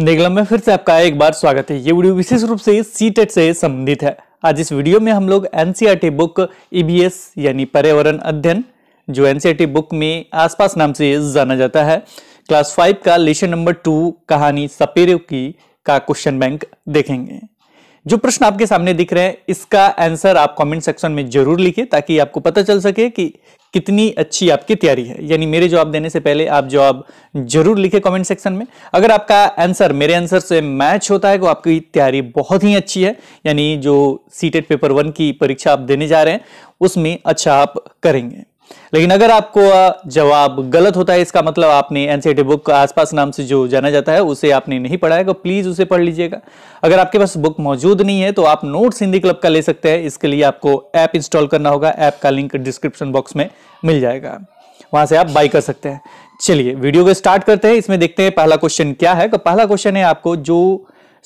निगलम में फिर से आपका एक बार स्वागत है ये वीडियो विशेष रूप से सी टेट e से संबंधित है आज इस वीडियो में हम लोग एन बुक ई यानी पर्यावरण अध्ययन जो एन बुक e में आसपास नाम से जाना जाता है क्लास फाइव का लेशन नंबर टू कहानी सपेरे की का क्वेश्चन बैंक देखेंगे जो प्रश्न आपके सामने दिख रहे हैं इसका आंसर आप कमेंट सेक्शन में जरूर लिखिए ताकि आपको पता चल सके कि कितनी अच्छी आपकी तैयारी है यानी मेरे जवाब देने से पहले आप जवाब जरूर लिखे कमेंट सेक्शन में अगर आपका आंसर मेरे आंसर से मैच होता है तो आपकी तैयारी बहुत ही अच्छी है यानी जो सीटेट पेपर वन की परीक्षा आप देने जा रहे हैं उसमें अच्छा आप करेंगे लेकिन अगर आपको जवाब गलत होता है इसका मतलब आपने एनसीईटी बुक e का आसपास नाम से जो जाना जाता है उसे आपने नहीं पढ़ा है तो प्लीज उसे पढ़ लीजिएगा अगर आपके पास बुक मौजूद नहीं है तो आप नोट्स हिंदी क्लब का ले सकते हैं इसके लिए आपको ऐप इंस्टॉल करना होगा ऐप का लिंक डिस्क्रिप्शन बॉक्स में मिल जाएगा वहां से आप बाई कर सकते हैं चलिए वीडियो को स्टार्ट करते हैं इसमें देखते हैं पहला क्वेश्चन क्या है तो पहला क्वेश्चन है आपको जो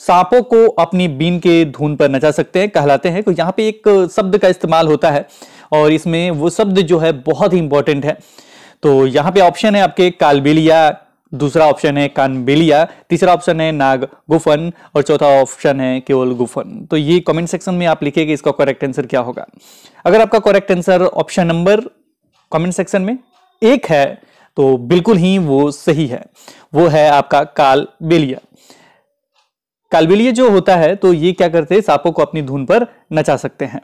सांपों को अपनी बीन के धुन पर नचा सकते हैं कहलाते हैं तो यहाँ पे एक शब्द का इस्तेमाल होता है और इसमें वो शब्द जो है बहुत ही इंपॉर्टेंट है तो यहाँ पे ऑप्शन है आपके कालबेलिया दूसरा ऑप्शन है कानबेलिया तीसरा ऑप्शन है नाग गुफन और चौथा ऑप्शन है केवल गुफन तो ये कमेंट सेक्शन में आप कि इसका करेक्ट आंसर क्या होगा अगर आपका correct answer option number comment section में एक है तो बिल्कुल ही वो सही है वो है आपका काल बेलिया कालबिलिए जो होता है तो ये क्या करते हैं सांपों को अपनी धुन पर नचा सकते हैं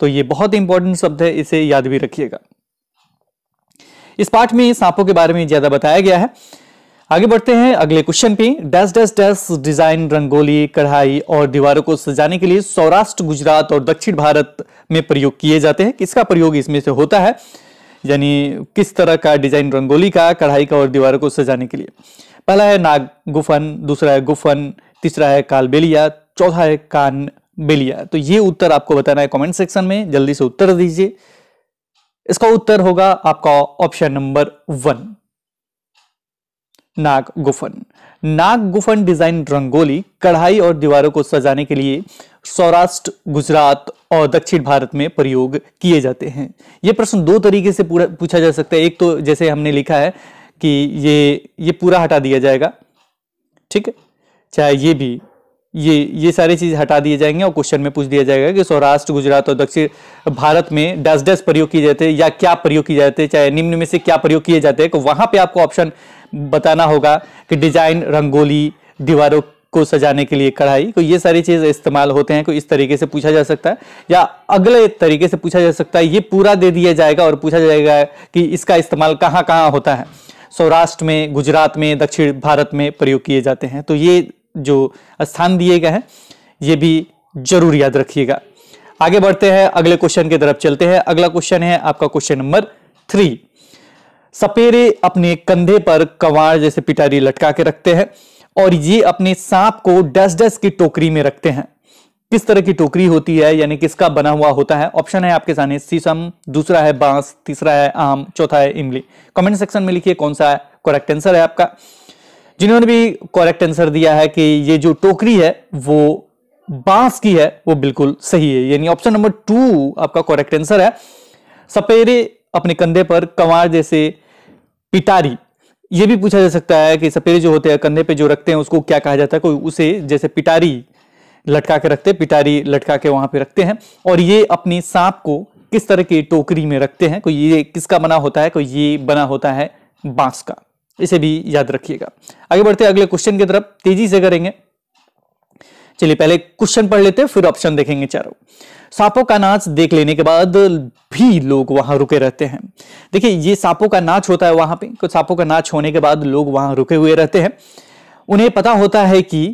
तो ये बहुत इंपॉर्टेंट शब्द है इसे याद भी रखिएगा इस पाठ में सांपों के बारे में ज्यादा बताया गया है आगे बढ़ते हैं अगले क्वेश्चन पे dash dash dash design rangoli कढ़ाई और दीवारों को सजाने के लिए सौराष्ट्र गुजरात और दक्षिण भारत में प्रयोग किए जाते हैं किसका प्रयोग इसमें से होता है यानी किस तरह का डिजाइन रंगोली का कढ़ाई का और दीवारों को सजाने के लिए पहला है नाग गुफन दूसरा है गुफन तीसरा है कालबेलिया चौथा है कान बेलिया तो ये उत्तर आपको बताना है कमेंट सेक्शन में जल्दी से उत्तर दीजिए इसका उत्तर होगा आपका ऑप्शन नंबर वन नाग गुफन नाग गुफन डिजाइन रंगोली कढ़ाई और दीवारों को सजाने के लिए सौराष्ट्र गुजरात और दक्षिण भारत में प्रयोग किए जाते हैं ये प्रश्न दो तरीके से पूरा पूछा जा सकता है एक तो जैसे हमने लिखा है कि ये ये पूरा हटा दिया जाएगा ठीक है चाहे ये भी ये ये सारी चीज़ हटा दिए जाएंगे और क्वेश्चन में पूछ दिया जाएगा कि सौराष्ट्र गुजरात और दक्षिण भारत में डस डस प्रयोग किए जाते हैं या क्या प्रयोग किए जाते हैं चाहे निम्न में से क्या प्रयोग किए जाते हैं तो वहाँ पे आपको ऑप्शन बताना होगा कि डिजाइन रंगोली दीवारों को सजाने के लिए कढ़ाई को तो ये सारी चीज़ इस्तेमाल होते हैं को तो इस तरीके से पूछा जा सकता है या अगले तरीके से पूछा जा सकता है ये पूरा दे दिया जाएगा और पूछा जाएगा कि इसका इस्तेमाल कहाँ कहाँ होता है सौराष्ट्र में गुजरात में दक्षिण भारत में प्रयोग किए जाते हैं तो ये जो स्थान दिए गए हैं ये भी जरूर याद रखिएगा आगे बढ़ते हैं अगले क्वेश्चन की तरफ चलते हैं अगला क्वेश्चन है आपका क्वेश्चन नंबर थ्री सपेरे अपने कंधे पर कवाड़ जैसे पिटारी लटका के रखते हैं और ये अपने सांप को डस डस की टोकरी में रखते हैं किस तरह की टोकरी होती है यानी किसका बना हुआ होता है ऑप्शन है आपके सामने सीसम दूसरा है बांस तीसरा है आम चौथा है इमली कमेंट सेक्शन में लिखिए कौन सा करेक्ट आंसर है आपका जिन्होंने भी करेक्ट आंसर दिया है कि ये जो टोकरी है वो बांस की है वो बिल्कुल सही है यानी ऑप्शन नंबर टू आपका करेक्ट आंसर है सपेरे अपने कंधे पर कंवार जैसे पिटारी ये भी पूछा जा सकता है कि सपेरे जो होते हैं कंधे पे जो रखते हैं उसको क्या कहा जाता है कोई उसे जैसे पिटारी लटका के रखते हैं पिटारी लटका के वहां पे रखते हैं और ये अपने सांप को किस तरह की टोकरी में रखते हैं कोई ये किसका बना होता है कोई ये बना होता है बांस का इसे भी याद रखिएगा आगे बढ़ते अगले क्वेश्चन की तरफ तेजी से करेंगे चलिए पहले क्वेश्चन पढ़ लेते हैं फिर ऑप्शन देखेंगे चारों सांपों का नाच देख लेने के बाद भी लोग वहां रुके रहते हैं देखिए ये सांपों का नाच होता है वहां पे कुछ सांपों का नाच होने के बाद लोग वहां रुके हुए रहते हैं उन्हें पता होता है कि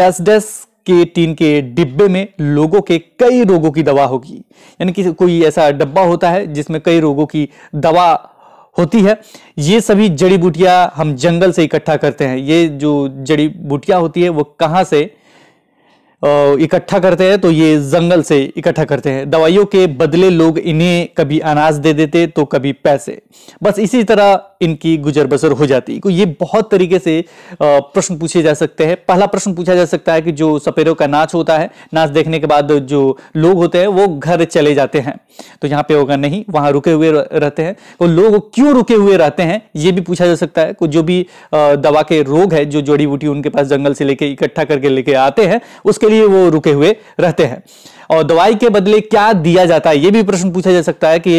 डस डस के टीन के डिब्बे में लोगों के कई रोगों की दवा होगी यानी कि कोई ऐसा डब्बा होता है जिसमें कई रोगों की दवा होती है ये सभी जड़ी बूटियाँ हम जंगल से इकट्ठा करते हैं ये जो जड़ी बूटियाँ होती है वो कहाँ से इकट्ठा करते हैं तो ये जंगल से इकट्ठा करते हैं दवाइयों के बदले लोग इन्हें कभी अनाज दे देते तो कभी पैसे बस इसी तरह इनकी गुजर बसर हो जाती तो ये बहुत तरीके से प्रश्न पूछे जा सकते हैं पहला प्रश्न पूछा जा सकता है कि जो सपेरों का नाच होता है नाच देखने के बाद जो लोग होते हैं वो घर चले जाते हैं तो यहाँ पे होगा नहीं वहां रुके हुए रहते हैं वो तो लोग क्यों रुके हुए रहते हैं ये भी पूछा जा सकता है जो भी दवा के रोग है जो जड़ी बूटी उनके पास जंगल से लेके इकट्ठा करके लेके आते हैं उसके लिए वो रुके हुए रहते हैं और दवाई के बदले क्या दिया जाता है ये भी प्रश्न पूछा जा सकता है कि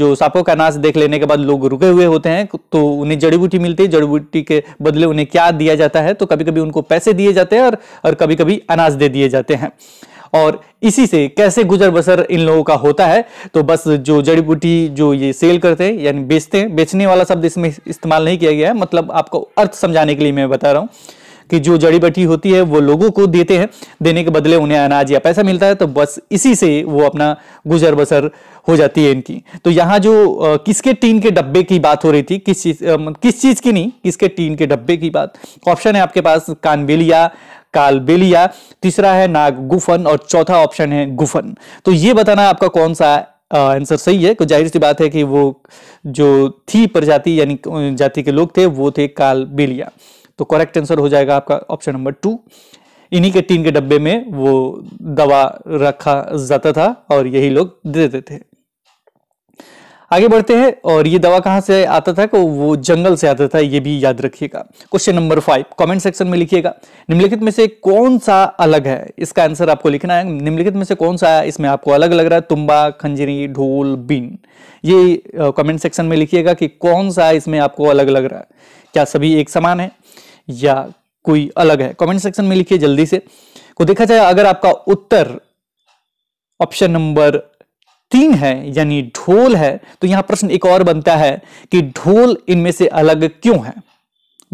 जो सांपों का नाश देख लेने के बाद लोग रुके हुए होते हैं तो उन्हें जड़ी बूटी मिलती है जड़ी बूटी के बदले उन्हें क्या दिया जाता है तो कभी कभी उनको पैसे दिए जाते हैं और, और कभी कभी अनाज दे दिए जाते हैं और इसी से कैसे गुजर बसर इन लोगों का होता है तो बस जो जड़ी बूटी जो ये सेल करते हैं यानी बेचते हैं बेचने वाला शब्द इसमें इस्तेमाल नहीं किया गया है मतलब आपको अर्थ समझाने के लिए मैं बता रहा हूँ कि जो जड़ी बटी होती है वो लोगों को देते हैं देने के बदले उन्हें अनाज या पैसा मिलता है तो बस इसी से वो अपना गुजर बसर हो जाती है इनकी तो यहाँ जो किसके टीन के डब्बे की बात हो रही थी किस चीज किस चीज की नहीं किसके टीन के डब्बे की बात ऑप्शन है आपके पास कानबेलिया कालबेलिया तीसरा है नाग गुफन और चौथा ऑप्शन है गुफन तो ये बताना आपका कौन सा आंसर सही है तो जाहिर सी बात है कि वो जो थी प्रजाति यानी जाति के लोग थे वो थे कालबेलिया तो करेक्ट आंसर हो जाएगा आपका ऑप्शन नंबर टू इन्हीं के टीन के डब्बे में वो दवा रखा जाता था और यही लोग दे देते थे आगे बढ़ते हैं और ये दवा कहां से आता था को वो जंगल से आता था ये भी याद रखिएगा question number five comment section में लिखिएगा निम्नलिखित में से कौन सा अलग है इसका आंसर आपको लिखना है निम्नलिखित में से कौन सा है इसमें आपको अलग लग रहा है तुम्बा खंजरी ढोल बीन ये कमेंट सेक्शन में लिखिएगा कि कौन सा इसमें आपको अलग लग रहा है क्या सभी एक समान है या कोई अलग है कमेंट सेक्शन में लिखिए जल्दी से को देखा जाए अगर आपका उत्तर ऑप्शन नंबर तीन है यानी ढोल है तो यहां प्रश्न एक और बनता है कि ढोल इनमें से अलग क्यों है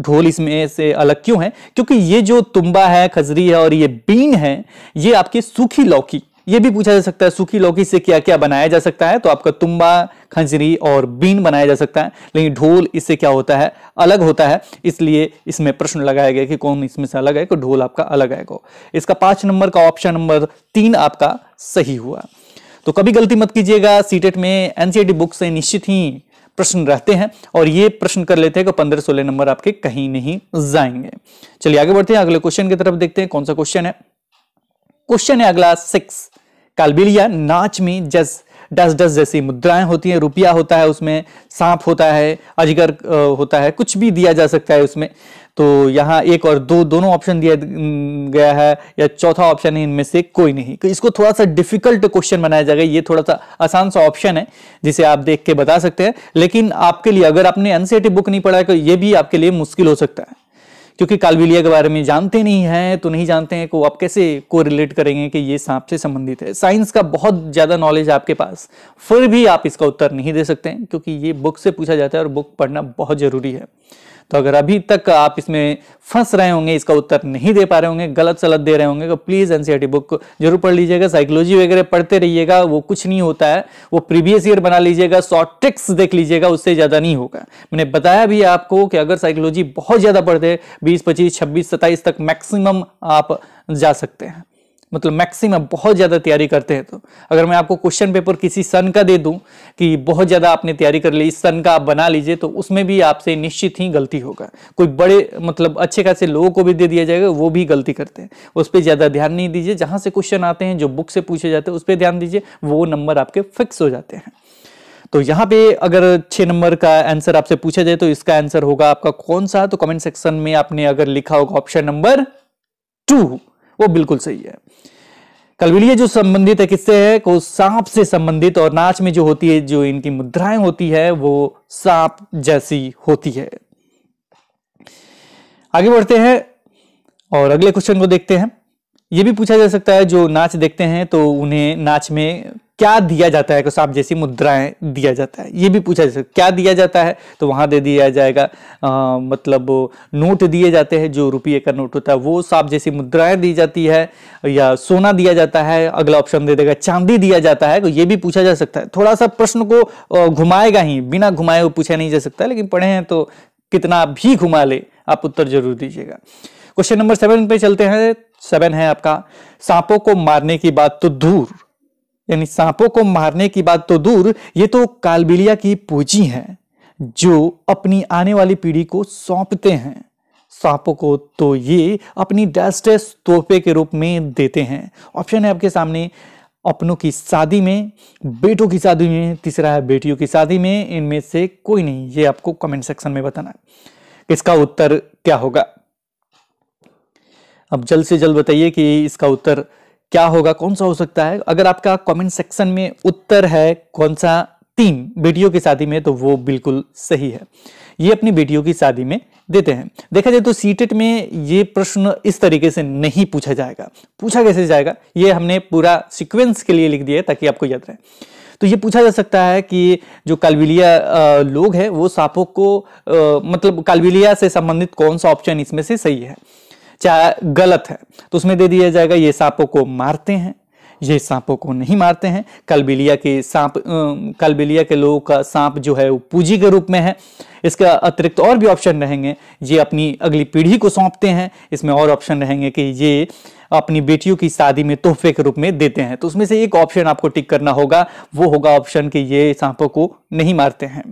ढोल इसमें से अलग क्यों है क्योंकि ये जो तुम्बा है खजरी है और ये बीन है ये आपकी सूखी लौकी ये भी पूछा जा सकता है सूखी लौकी से क्या क्या बनाया जा सकता है तो आपका तुम्बा खंजरी और बीन बनाया जा सकता है लेकिन ढोल इससे क्या होता है अलग होता है इसलिए इसमें प्रश्न लगाया गया कि कौन इसमें से अलग है कि तो ढोल आपका अलग आएगा इसका पांच नंबर का ऑप्शन नंबर तीन आपका सही हुआ तो कभी गलती मत कीजिएगा सीटेट e में एनसीईआरटी e बुक से निश्चित ही प्रश्न रहते हैं और ये प्रश्न कर लेते हैं कि पंद्रह सोलह नंबर आपके कहीं नहीं जाएंगे चलिए आगे बढ़ते हैं अगले क्वेश्चन की तरफ देखते हैं कौन सा क्वेश्चन है क्वेश्चन है अगला सिक्स कालबिलिया नाच में जस डस डस जैसी मुद्राएं होती हैं रुपया होता है उसमें सांप होता है अजगर होता है कुछ भी दिया जा सकता है उसमें तो यहाँ एक और दो दोनों ऑप्शन दिया गया है या चौथा ऑप्शन है इनमें से कोई नहीं तो इसको थोड़ा सा डिफिकल्ट क्वेश्चन बनाया जाएगा ये थोड़ा सा आसान सा ऑप्शन है जिसे आप देख के बता सकते हैं लेकिन आपके लिए अगर आपने एनसीईआरटी बुक नहीं पढ़ा है तो ये भी आपके लिए मुश्किल हो सकता है क्योंकि कालबिलिया के बारे में जानते नहीं हैं तो नहीं जानते हैं को आप कैसे को रिलेट करेंगे कि ये सांप से संबंधित है साइंस का बहुत ज़्यादा नॉलेज आपके पास फिर भी आप इसका उत्तर नहीं दे सकते क्योंकि ये बुक से पूछा जाता है और बुक पढ़ना बहुत ज़रूरी है तो अगर अभी तक आप इसमें फंस रहे होंगे इसका उत्तर नहीं दे पा रहे होंगे गलत सलत दे रहे होंगे तो प्लीज़ एनसीआरटी बुक जरूर पढ़ लीजिएगा साइकोलॉजी वगैरह पढ़ते रहिएगा वो कुछ नहीं होता है वो प्रीवियस ईयर बना लीजिएगा शॉर्ट ट्रिक्स देख लीजिएगा उससे ज़्यादा नहीं होगा मैंने बताया भी आपको कि अगर साइकोलॉजी बहुत ज़्यादा पढ़ते बीस पच्चीस छब्बीस सत्ताईस तक मैक्सिमम आप जा सकते हैं मतलब मैक्सिमम बहुत ज़्यादा तैयारी करते हैं तो अगर मैं आपको क्वेश्चन पेपर किसी सन का दे दूं कि बहुत ज़्यादा आपने तैयारी कर ली सन का आप बना लीजिए तो उसमें भी आपसे निश्चित ही गलती होगा कोई बड़े मतलब अच्छे खासे लोगों को भी दे दिया जाएगा वो भी गलती करते हैं उस पर ज़्यादा ध्यान नहीं दीजिए जहाँ से क्वेश्चन आते हैं जो बुक से पूछे जाते हैं उस पर ध्यान दीजिए वो नंबर आपके फिक्स हो जाते हैं तो यहाँ पे अगर छः नंबर का आंसर आपसे पूछा जाए तो इसका आंसर होगा आपका कौन सा तो कमेंट सेक्शन में आपने अगर लिखा होगा ऑप्शन नंबर टू वो बिल्कुल सही है कलबिलिया जो संबंधित है किससे है को सांप से संबंधित और नाच में जो होती है जो इनकी मुद्राएं होती है वो सांप जैसी होती है आगे बढ़ते हैं और अगले क्वेश्चन को देखते हैं ये भी पूछा जा सकता है जो नाच देखते हैं तो उन्हें नाच में क्या दिया जाता है कुछ आप जैसी मुद्राएं दिया जाता है ये भी पूछा जा सकता क्या दिया जाता है तो वहां दे दिया जाएगा आ, मतलब नोट दिए जाते हैं जो रुपये का नोट होता है वो सांप जैसी मुद्राएं दी जाती है या सोना दिया जाता है अगला ऑप्शन दे देगा चांदी दिया जाता है तो ये भी पूछा जा सकता है थोड़ा सा प्रश्न को घुमाएगा ही बिना घुमाए हुए पूछा नहीं जा सकता लेकिन पढ़े हैं तो कितना भी घुमा ले आप उत्तर जरूर दीजिएगा क्वेश्चन नंबर सेवन पे चलते हैं सेवन है आपका सांपों को मारने की बात तो दूर यानी सांपों को मारने की बात तो दूर ये तो कालबिलिया की पूंजी हैं जो अपनी आने वाली पीढ़ी को सौंपते हैं सांपों को तो ये अपनी डस्टेस तोहफे के रूप में देते हैं ऑप्शन है आपके सामने अपनों की शादी में बेटों की शादी में तीसरा है बेटियों की शादी में इनमें से कोई नहीं ये आपको कमेंट सेक्शन में बताना इसका उत्तर क्या होगा अब जल्द से जल्द बताइए कि इसका उत्तर क्या होगा कौन सा हो सकता है अगर आपका कमेंट सेक्शन में उत्तर है कौन सा तीन बेटियों की शादी में तो वो बिल्कुल सही है ये अपनी बेटियों की शादी में देते हैं देखा जाए तो सीटेट e में ये प्रश्न इस तरीके से नहीं पूछा जाएगा पूछा कैसे जाएगा ये हमने पूरा सिक्वेंस के लिए लिख दिया है ताकि आपको याद रहे तो ये पूछा जा सकता है कि जो कालविलिया लोग हैं वो सांपों को आ, मतलब कालविलिया से संबंधित कौन सा ऑप्शन इसमें से सही है चाहे गलत है तो उसमें दे दिया जाएगा ये सांपों को मारते हैं ये सांपों को नहीं मारते हैं कलबिलिया के सांप कलबिलिया के लोगों का सांप जो है वो पूंजी के रूप में है इसका अतिरिक्त और भी ऑप्शन रहेंगे ये अपनी अगली पीढ़ी को सौंपते हैं इसमें और ऑप्शन रहेंगे कि ये अपनी बेटियों की शादी में तोहफे के रूप में देते हैं तो उसमें से एक ऑप्शन आपको टिक करना होगा वो होगा ऑप्शन कि ये सांपों को नहीं मारते हैं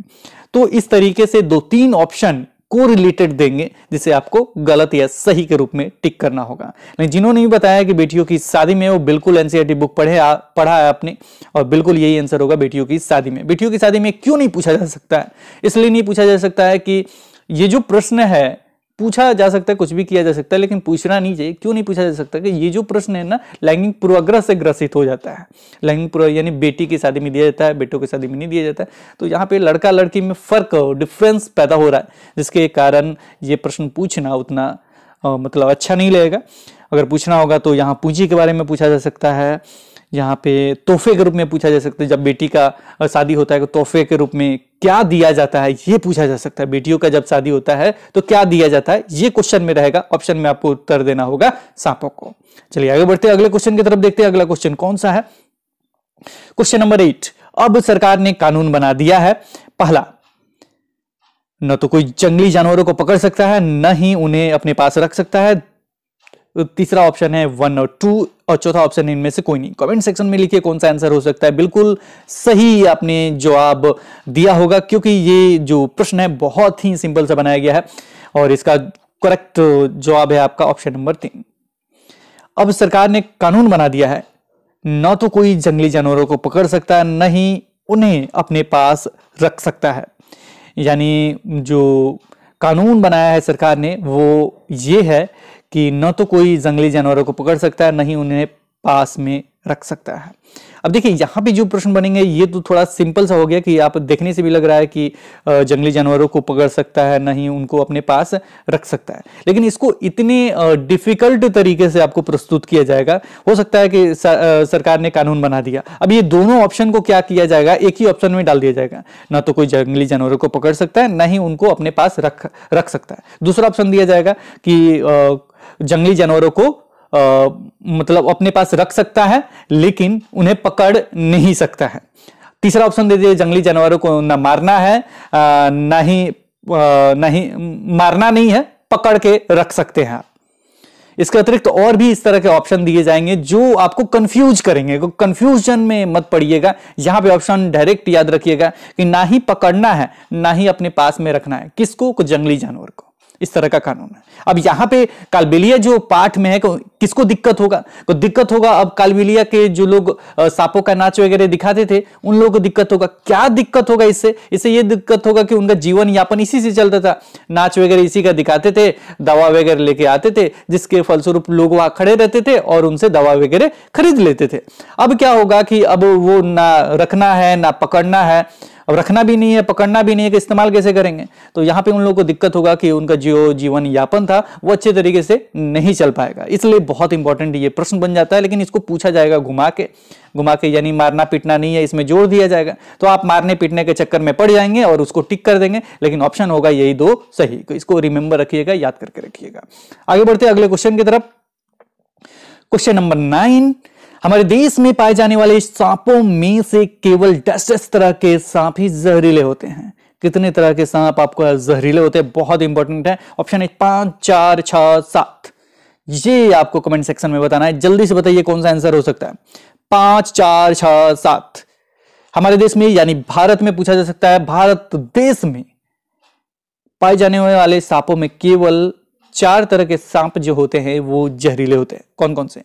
तो इस तरीके से दो तीन ऑप्शन को रिलेटेड देंगे जिसे आपको गलत या सही के रूप में टिक करना होगा नहीं जिन्होंने भी बताया कि बेटियों की शादी में वो बिल्कुल एनसीईआरटी बुक e पढ़े आ, पढ़ा है आपने और बिल्कुल यही आंसर होगा बेटियों की शादी में बेटियों की शादी में क्यों नहीं पूछा जा सकता है इसलिए नहीं पूछा जा सकता है कि ये जो प्रश्न है पूछा जा सकता है कुछ भी किया जा सकता है लेकिन पूछना नहीं चाहिए क्यों नहीं पूछा जा सकता कि ये जो प्रश्न है ना लैंगिक पूर्वाग्रह से ग्रसित हो जाता है लैंगिक पूर्व यानी बेटी की शादी में दिया जाता है बेटों की शादी में नहीं दिया जाता है तो यहाँ पे लड़का लड़की में फर्क डिफरेंस पैदा हो रहा है जिसके कारण ये प्रश्न पूछना उतना आ, मतलब अच्छा नहीं लगेगा अगर पूछना होगा तो यहाँ पूंजी के बारे में पूछा जा सकता है यहाँ पे तोहफे के रूप में पूछा जा सकता है जब बेटी का शादी होता है तो तोहफे के रूप में क्या दिया जाता है ये पूछा जा सकता है बेटियों का जब शादी होता है तो क्या दिया जाता है ये क्वेश्चन में रहेगा ऑप्शन में आपको उत्तर देना होगा सांपों को चलिए आगे बढ़ते हैं अगले क्वेश्चन की तरफ देखते हैं अगला क्वेश्चन कौन सा है क्वेश्चन नंबर एट अब सरकार ने कानून बना दिया है पहला न तो कोई जंगली जानवरों को पकड़ सकता है न ही उन्हें अपने पास रख सकता है तो तीसरा ऑप्शन है वन और टू और चौथा ऑप्शन इनमें से कोई नहीं कमेंट सेक्शन में लिखिए कौन सा आंसर हो सकता है बिल्कुल सही आपने जवाब दिया होगा क्योंकि ये जो प्रश्न है बहुत ही सिंपल से बनाया गया है और इसका करेक्ट जवाब है आपका ऑप्शन नंबर तीन अब सरकार ने कानून बना दिया है न तो कोई जंगली जानवरों को पकड़ सकता है न ही उन्हें अपने पास रख सकता है यानी जो कानून बनाया है सरकार ने वो ये है कि न तो कोई जंगली जानवरों को पकड़ सकता है न ही उन्हें पास में रख सकता है अब देखिए यहाँ पे जो प्रश्न बनेंगे ये तो थोड़ा सिंपल सा हो गया कि आप देखने से भी लग रहा है कि जंगली जानवरों को पकड़ सकता है नहीं उनको अपने पास रख सकता है लेकिन इसको इतने डिफिकल्ट तरीके से आपको प्रस्तुत किया जाएगा हो सकता है कि सरकार ने कानून बना दिया अब ये दोनों ऑप्शन को क्या किया जाएगा एक ही ऑप्शन में डाल दिया जाएगा ना तो कोई जंगली जानवरों को पकड़ सकता है ना ही उनको अपने पास रख रख सकता है दूसरा ऑप्शन दिया जाएगा कि जंगली जानवरों को आ, मतलब अपने पास रख सकता है लेकिन उन्हें पकड़ नहीं सकता है तीसरा ऑप्शन दे दीजिए जंगली जानवरों को ना मारना है आ, ना ही आ, ना ही मारना नहीं है पकड़ के रख सकते हैं इसके अतिरिक्त तो और भी इस तरह के ऑप्शन दिए जाएंगे जो आपको कंफ्यूज करेंगे कंफ्यूजन में मत पड़िएगा यहाँ पे ऑप्शन डायरेक्ट याद रखिएगा कि ना ही पकड़ना है ना ही अपने पास में रखना है किसको जंगली जानवर को इस तरह का कानून है अब यहां पे कालबेलिया जो पाठ में है किसको दिक्कत होगा को दिक्कत होगा अब कालबेलिया के जो लोग सांपों का नाच वगैरह दिखाते थे उन लोगों को दिक्कत होगा क्या दिक्कत होगा इससे इससे ये दिक्कत होगा कि उनका जीवन यापन इसी से चलता था नाच वगैरह इसी का दिखाते थे दवा वगैरह लेके आते थे जिसके फलस्वरूप लोग वहां खड़े रहते थे और उनसे दवा वगैरह खरीद लेते थे अब क्या होगा कि अब वो ना रखना है ना पकड़ना है अब रखना भी नहीं है पकड़ना भी नहीं है कि इस्तेमाल कैसे करेंगे तो यहाँ पे उन लोगों को दिक्कत होगा कि उनका जो जीवन यापन था वो अच्छे तरीके से नहीं चल पाएगा इसलिए बहुत इंपॉर्टेंट ये प्रश्न बन जाता है लेकिन इसको पूछा जाएगा घुमा के घुमा के यानी मारना पीटना नहीं है इसमें जोड़ दिया जाएगा तो आप मारने पीटने के चक्कर में पड़ जाएंगे और उसको टिक कर देंगे लेकिन ऑप्शन होगा यही दो सही तो इसको रिमेंबर रखिएगा याद करके रखिएगा आगे बढ़ते अगले क्वेश्चन की तरफ क्वेश्चन नंबर नाइन हमारे देश में पाए जाने वाले सांपों में से केवल दस दस तरह के सांप ही जहरीले होते हैं कितने तरह के सांप आपको जहरीले होते हैं बहुत इंपॉर्टेंट है ऑप्शन है पांच चार छ सात ये आपको कमेंट सेक्शन में बताना है जल्दी से बताइए कौन सा आंसर हो सकता है पांच चार छ सात हमारे देश में यानी भारत में पूछा जा सकता है भारत देश में पाए जाने वाले सांपों में केवल चार तरह के सांप जो होते हैं वो जहरीले होते हैं कौन कौन से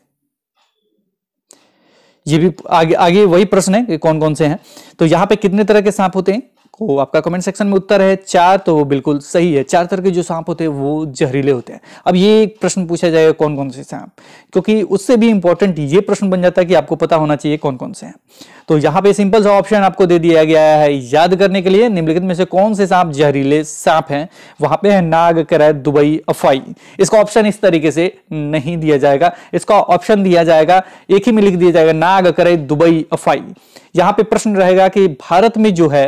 ये भी आगे आगे वही प्रश्न है कि कौन कौन से हैं तो यहाँ पे कितने तरह के सांप होते हैं हो तो आपका कमेंट सेक्शन में उत्तर है चार तो वो बिल्कुल सही है चार तरह के जो सांप होते हैं वो जहरीले होते हैं अब ये प्रश्न पूछा जाएगा कौन कौन से सांप क्योंकि उससे भी इंपॉर्टेंट ये प्रश्न बन जाता है कि आपको पता होना चाहिए कौन कौन से हैं तो यहाँ पे सिंपल सा ऑप्शन आपको दे दिया गया है याद करने के लिए निम्नलिखित में से कौन से सांप जहरीले सांप है वहां पे है नाग करैत दुबई अफाई इसका ऑप्शन इस तरीके से नहीं दिया जाएगा इसका ऑप्शन दिया जाएगा एक ही में लिख दिया जाएगा नाग करैत दुबई अफाई यहाँ पे प्रश्न रहेगा कि भारत में जो है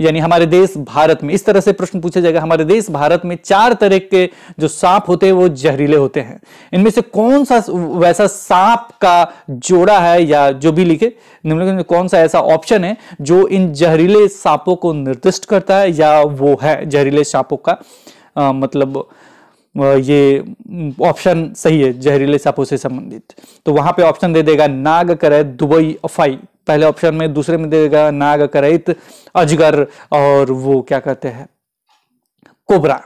यानी हमारे देश भारत में इस तरह से प्रश्न पूछा जाएगा हमारे देश भारत में चार तरह के जो सांप होते हैं वो जहरीले होते हैं इनमें से कौन सा वैसा सांप का जोड़ा है या जो भी लिखे निम्नलिखित में कौन सा ऐसा ऑप्शन है जो इन जहरीले सांपों को निर्दिष्ट करता है या वो है जहरीले सांपों का आ, मतलब ये ऑप्शन सही है जहरीले सांपों से संबंधित तो वहां पे ऑप्शन दे देगा नाग करे दुबई अफाई पहले ऑप्शन में दूसरे में देगा नाग करैत अजगर और वो क्या कहते हैं कोबरा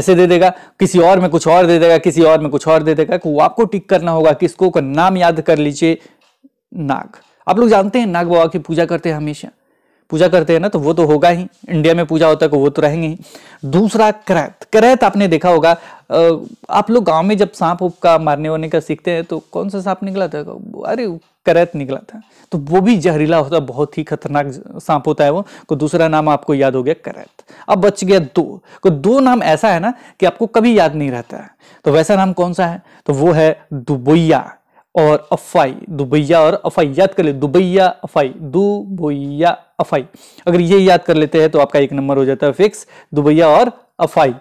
ऐसे दे देगा किसी और में कुछ और दे देगा किसी और में कुछ और दे देगा वो आपको टिक करना होगा किसको का नाम याद कर लीजिए नाग आप लोग जानते हैं नाग बाबा की पूजा करते हैं हमेशा पूजा करते हैं ना तो वो तो होगा ही इंडिया में पूजा होता है तो वो तो रहेंगे ही दूसरा करैत करैत आपने देखा होगा आप लोग गांव में जब सांप उप का मारने वारने का सीखते हैं तो कौन सा सांप निकला था अरे करैत निकला था तो वो भी जहरीला होता है बहुत ही खतरनाक सांप होता है वो को दूसरा नाम आपको याद हो गया करैत अब बच गया दो को दो नाम ऐसा है ना कि आपको कभी याद नहीं रहता है तो वैसा नाम कौन सा है तो वो है दुबोया और अफाई दुबैया और अफाई याद कर ले दुबैया अफाई दुबैया अफाई अगर ये याद कर लेते हैं तो आपका एक नंबर हो जाता है फिक्स दुबैया और अफाई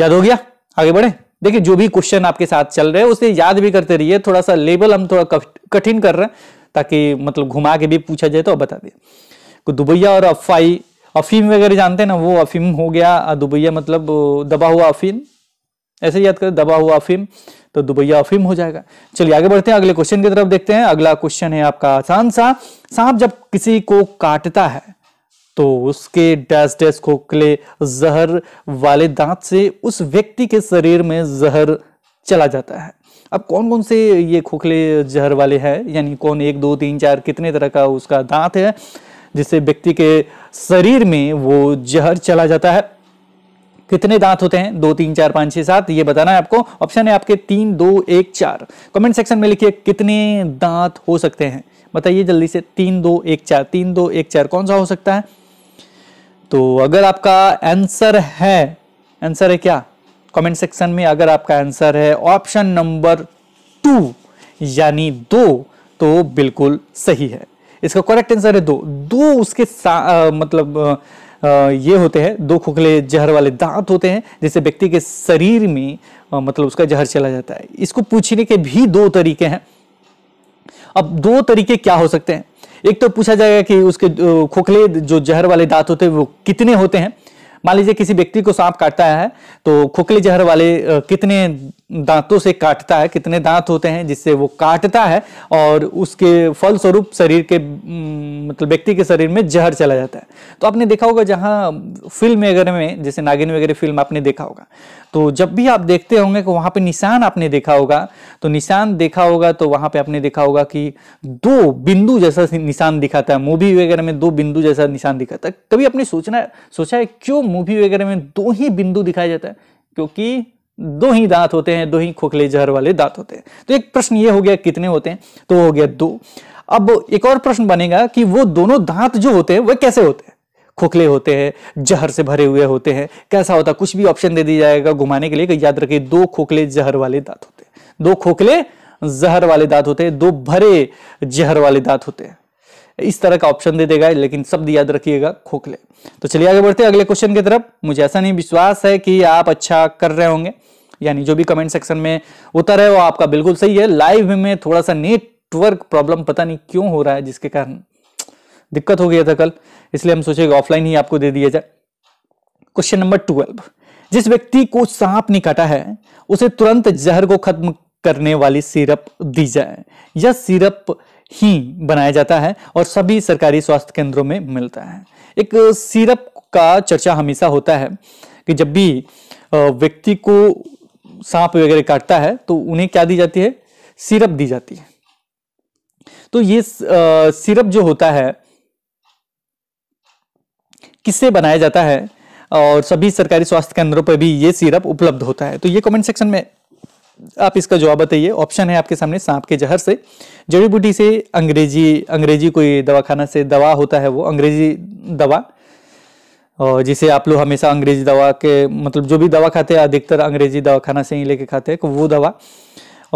याद हो गया आगे बढ़े देखिए जो भी क्वेश्चन आपके साथ चल रहे हैं उसे याद भी करते रहिए थोड़ा सा लेबल हम थोड़ा कठिन कर रहे हैं ताकि मतलब घुमा के भी पूछा जाए तो बता दें दुबैया और अफाई अफीम वगैरह जानते हैं ना वो अफीम हो गया दुबैया मतलब दबा हुआ अफीम ऐसे याद करें दबा हुआ अफीम तो दुबैया अफीम हो जाएगा चलिए आगे बढ़ते हैं अगले क्वेश्चन की तरफ देखते हैं अगला क्वेश्चन है आपका आसान सा सांप जब किसी को काटता है तो उसके डैश डैश खोखले जहर वाले दांत से उस व्यक्ति के शरीर में जहर चला जाता है अब कौन कौन से ये खोखले जहर वाले हैं यानी कौन एक दो तीन चार कितने तरह का उसका दांत है जिससे व्यक्ति के शरीर में वो जहर चला जाता है कितने दांत होते हैं दो तीन चार पांच छह सात ये बताना है आपको ऑप्शन है आपके तीन दो एक चार कमेंट सेक्शन में लिखिए कितने दांत हो सकते हैं बताइए जल्दी से तीन दो एक चार तीन दो एक चार कौन सा हो सकता है तो अगर आपका आंसर है आंसर है क्या कमेंट सेक्शन में अगर आपका आंसर है ऑप्शन नंबर टू यानी दो तो बिल्कुल सही है इसका करेक्ट आंसर है दो दो उसके आ, मतलब आ, ये होते हैं दो खोखले जहर वाले दांत होते हैं जिससे व्यक्ति के शरीर में मतलब उसका जहर चला जाता है इसको पूछने के भी दो तरीके हैं अब दो तरीके क्या हो सकते हैं एक तो पूछा जाएगा कि उसके खोखले जो जहर वाले दांत होते हैं वो कितने होते हैं मान लीजिए किसी व्यक्ति को सांप काटता है तो खोखले जहर वाले कितने दांतों से काटता है कितने दांत होते हैं जिससे वो काटता है और उसके फलस्वरूप शरीर के मतलब व्यक्ति के शरीर में जहर चला जाता है तो आपने देखा होगा जहां फिल्म वगैरह में जैसे नागिन वगैरह फिल्म आपने देखा होगा तो जब भी आप देखते होंगे कि वहां पे निशान आपने देखा होगा तो निशान देखा होगा तो वहां पे आपने देखा होगा कि दो बिंदु जैसा निशान दिखाता है मूवी वगैरह में दो बिंदु जैसा निशान दिखाता है कभी आपने सोचना सोचा है क्यों मूवी वगैरह में दो ही बिंदु दिखाया जाता है क्योंकि दो ही दांत होते हैं दो ही खोखले जहर वाले दांत होते हैं तो एक प्रश्न ये हो गया कितने होते हैं तो हो गया दो अब एक और प्रश्न बनेगा कि वो दोनों दांत जो होते हैं वह कैसे होते हैं खोखले होते हैं जहर से भरे हुए होते हैं कैसा होता कुछ भी ऑप्शन दे दिया जाएगा घुमाने के लिए याद रखिए दो खोखले जहर वाले दांत होते हैं दो खोखले जहर वाले दांत होते हैं दो भरे जहर वाले दांत होते हैं इस तरह का ऑप्शन दे देगा लेकिन शब्द याद रखिएगा खोखले तो चलिए आगे बढ़ते हैं अगले क्वेश्चन की तरफ मुझे ऐसा नहीं विश्वास है कि आप अच्छा कर रहे होंगे यानी जो भी कमेंट सेक्शन में उतर है वो आपका बिल्कुल सही है लाइव में थोड़ा सा नेटवर्क प्रॉब्लम पता नहीं क्यों हो रहा है जिसके कारण दिक्कत हो गया था कल इसलिए हम सोचे ऑफलाइन ही आपको दे दिया जाए क्वेश्चन नंबर ट्वेल्व जिस व्यक्ति को सांप ने काटा है उसे तुरंत जहर को खत्म करने वाली सिरप दी जाए यह सिरप ही बनाया जाता है और सभी सरकारी स्वास्थ्य केंद्रों में मिलता है एक सिरप का चर्चा हमेशा होता है कि जब भी व्यक्ति को सांप वगैरह काटता है तो उन्हें क्या दी जाती है सिरप दी जाती है तो ये सिरप जो होता है किससे बनाया जाता है और सभी सरकारी स्वास्थ्य केंद्रों पर भी ये सिरप उपलब्ध होता है तो ये कमेंट सेक्शन में आप इसका जवाब बताइए ऑप्शन है आपके सामने सांप के जहर से जड़ी बूटी से अंग्रेजी अंग्रेजी कोई दवाखाना से दवा होता है वो अंग्रेजी दवा और जिसे आप लोग हमेशा अंग्रेजी दवा के मतलब जो भी दवा खाते हैं अधिकतर अंग्रेजी दवा खाना से ही लेके खाते हैं तो वो दवा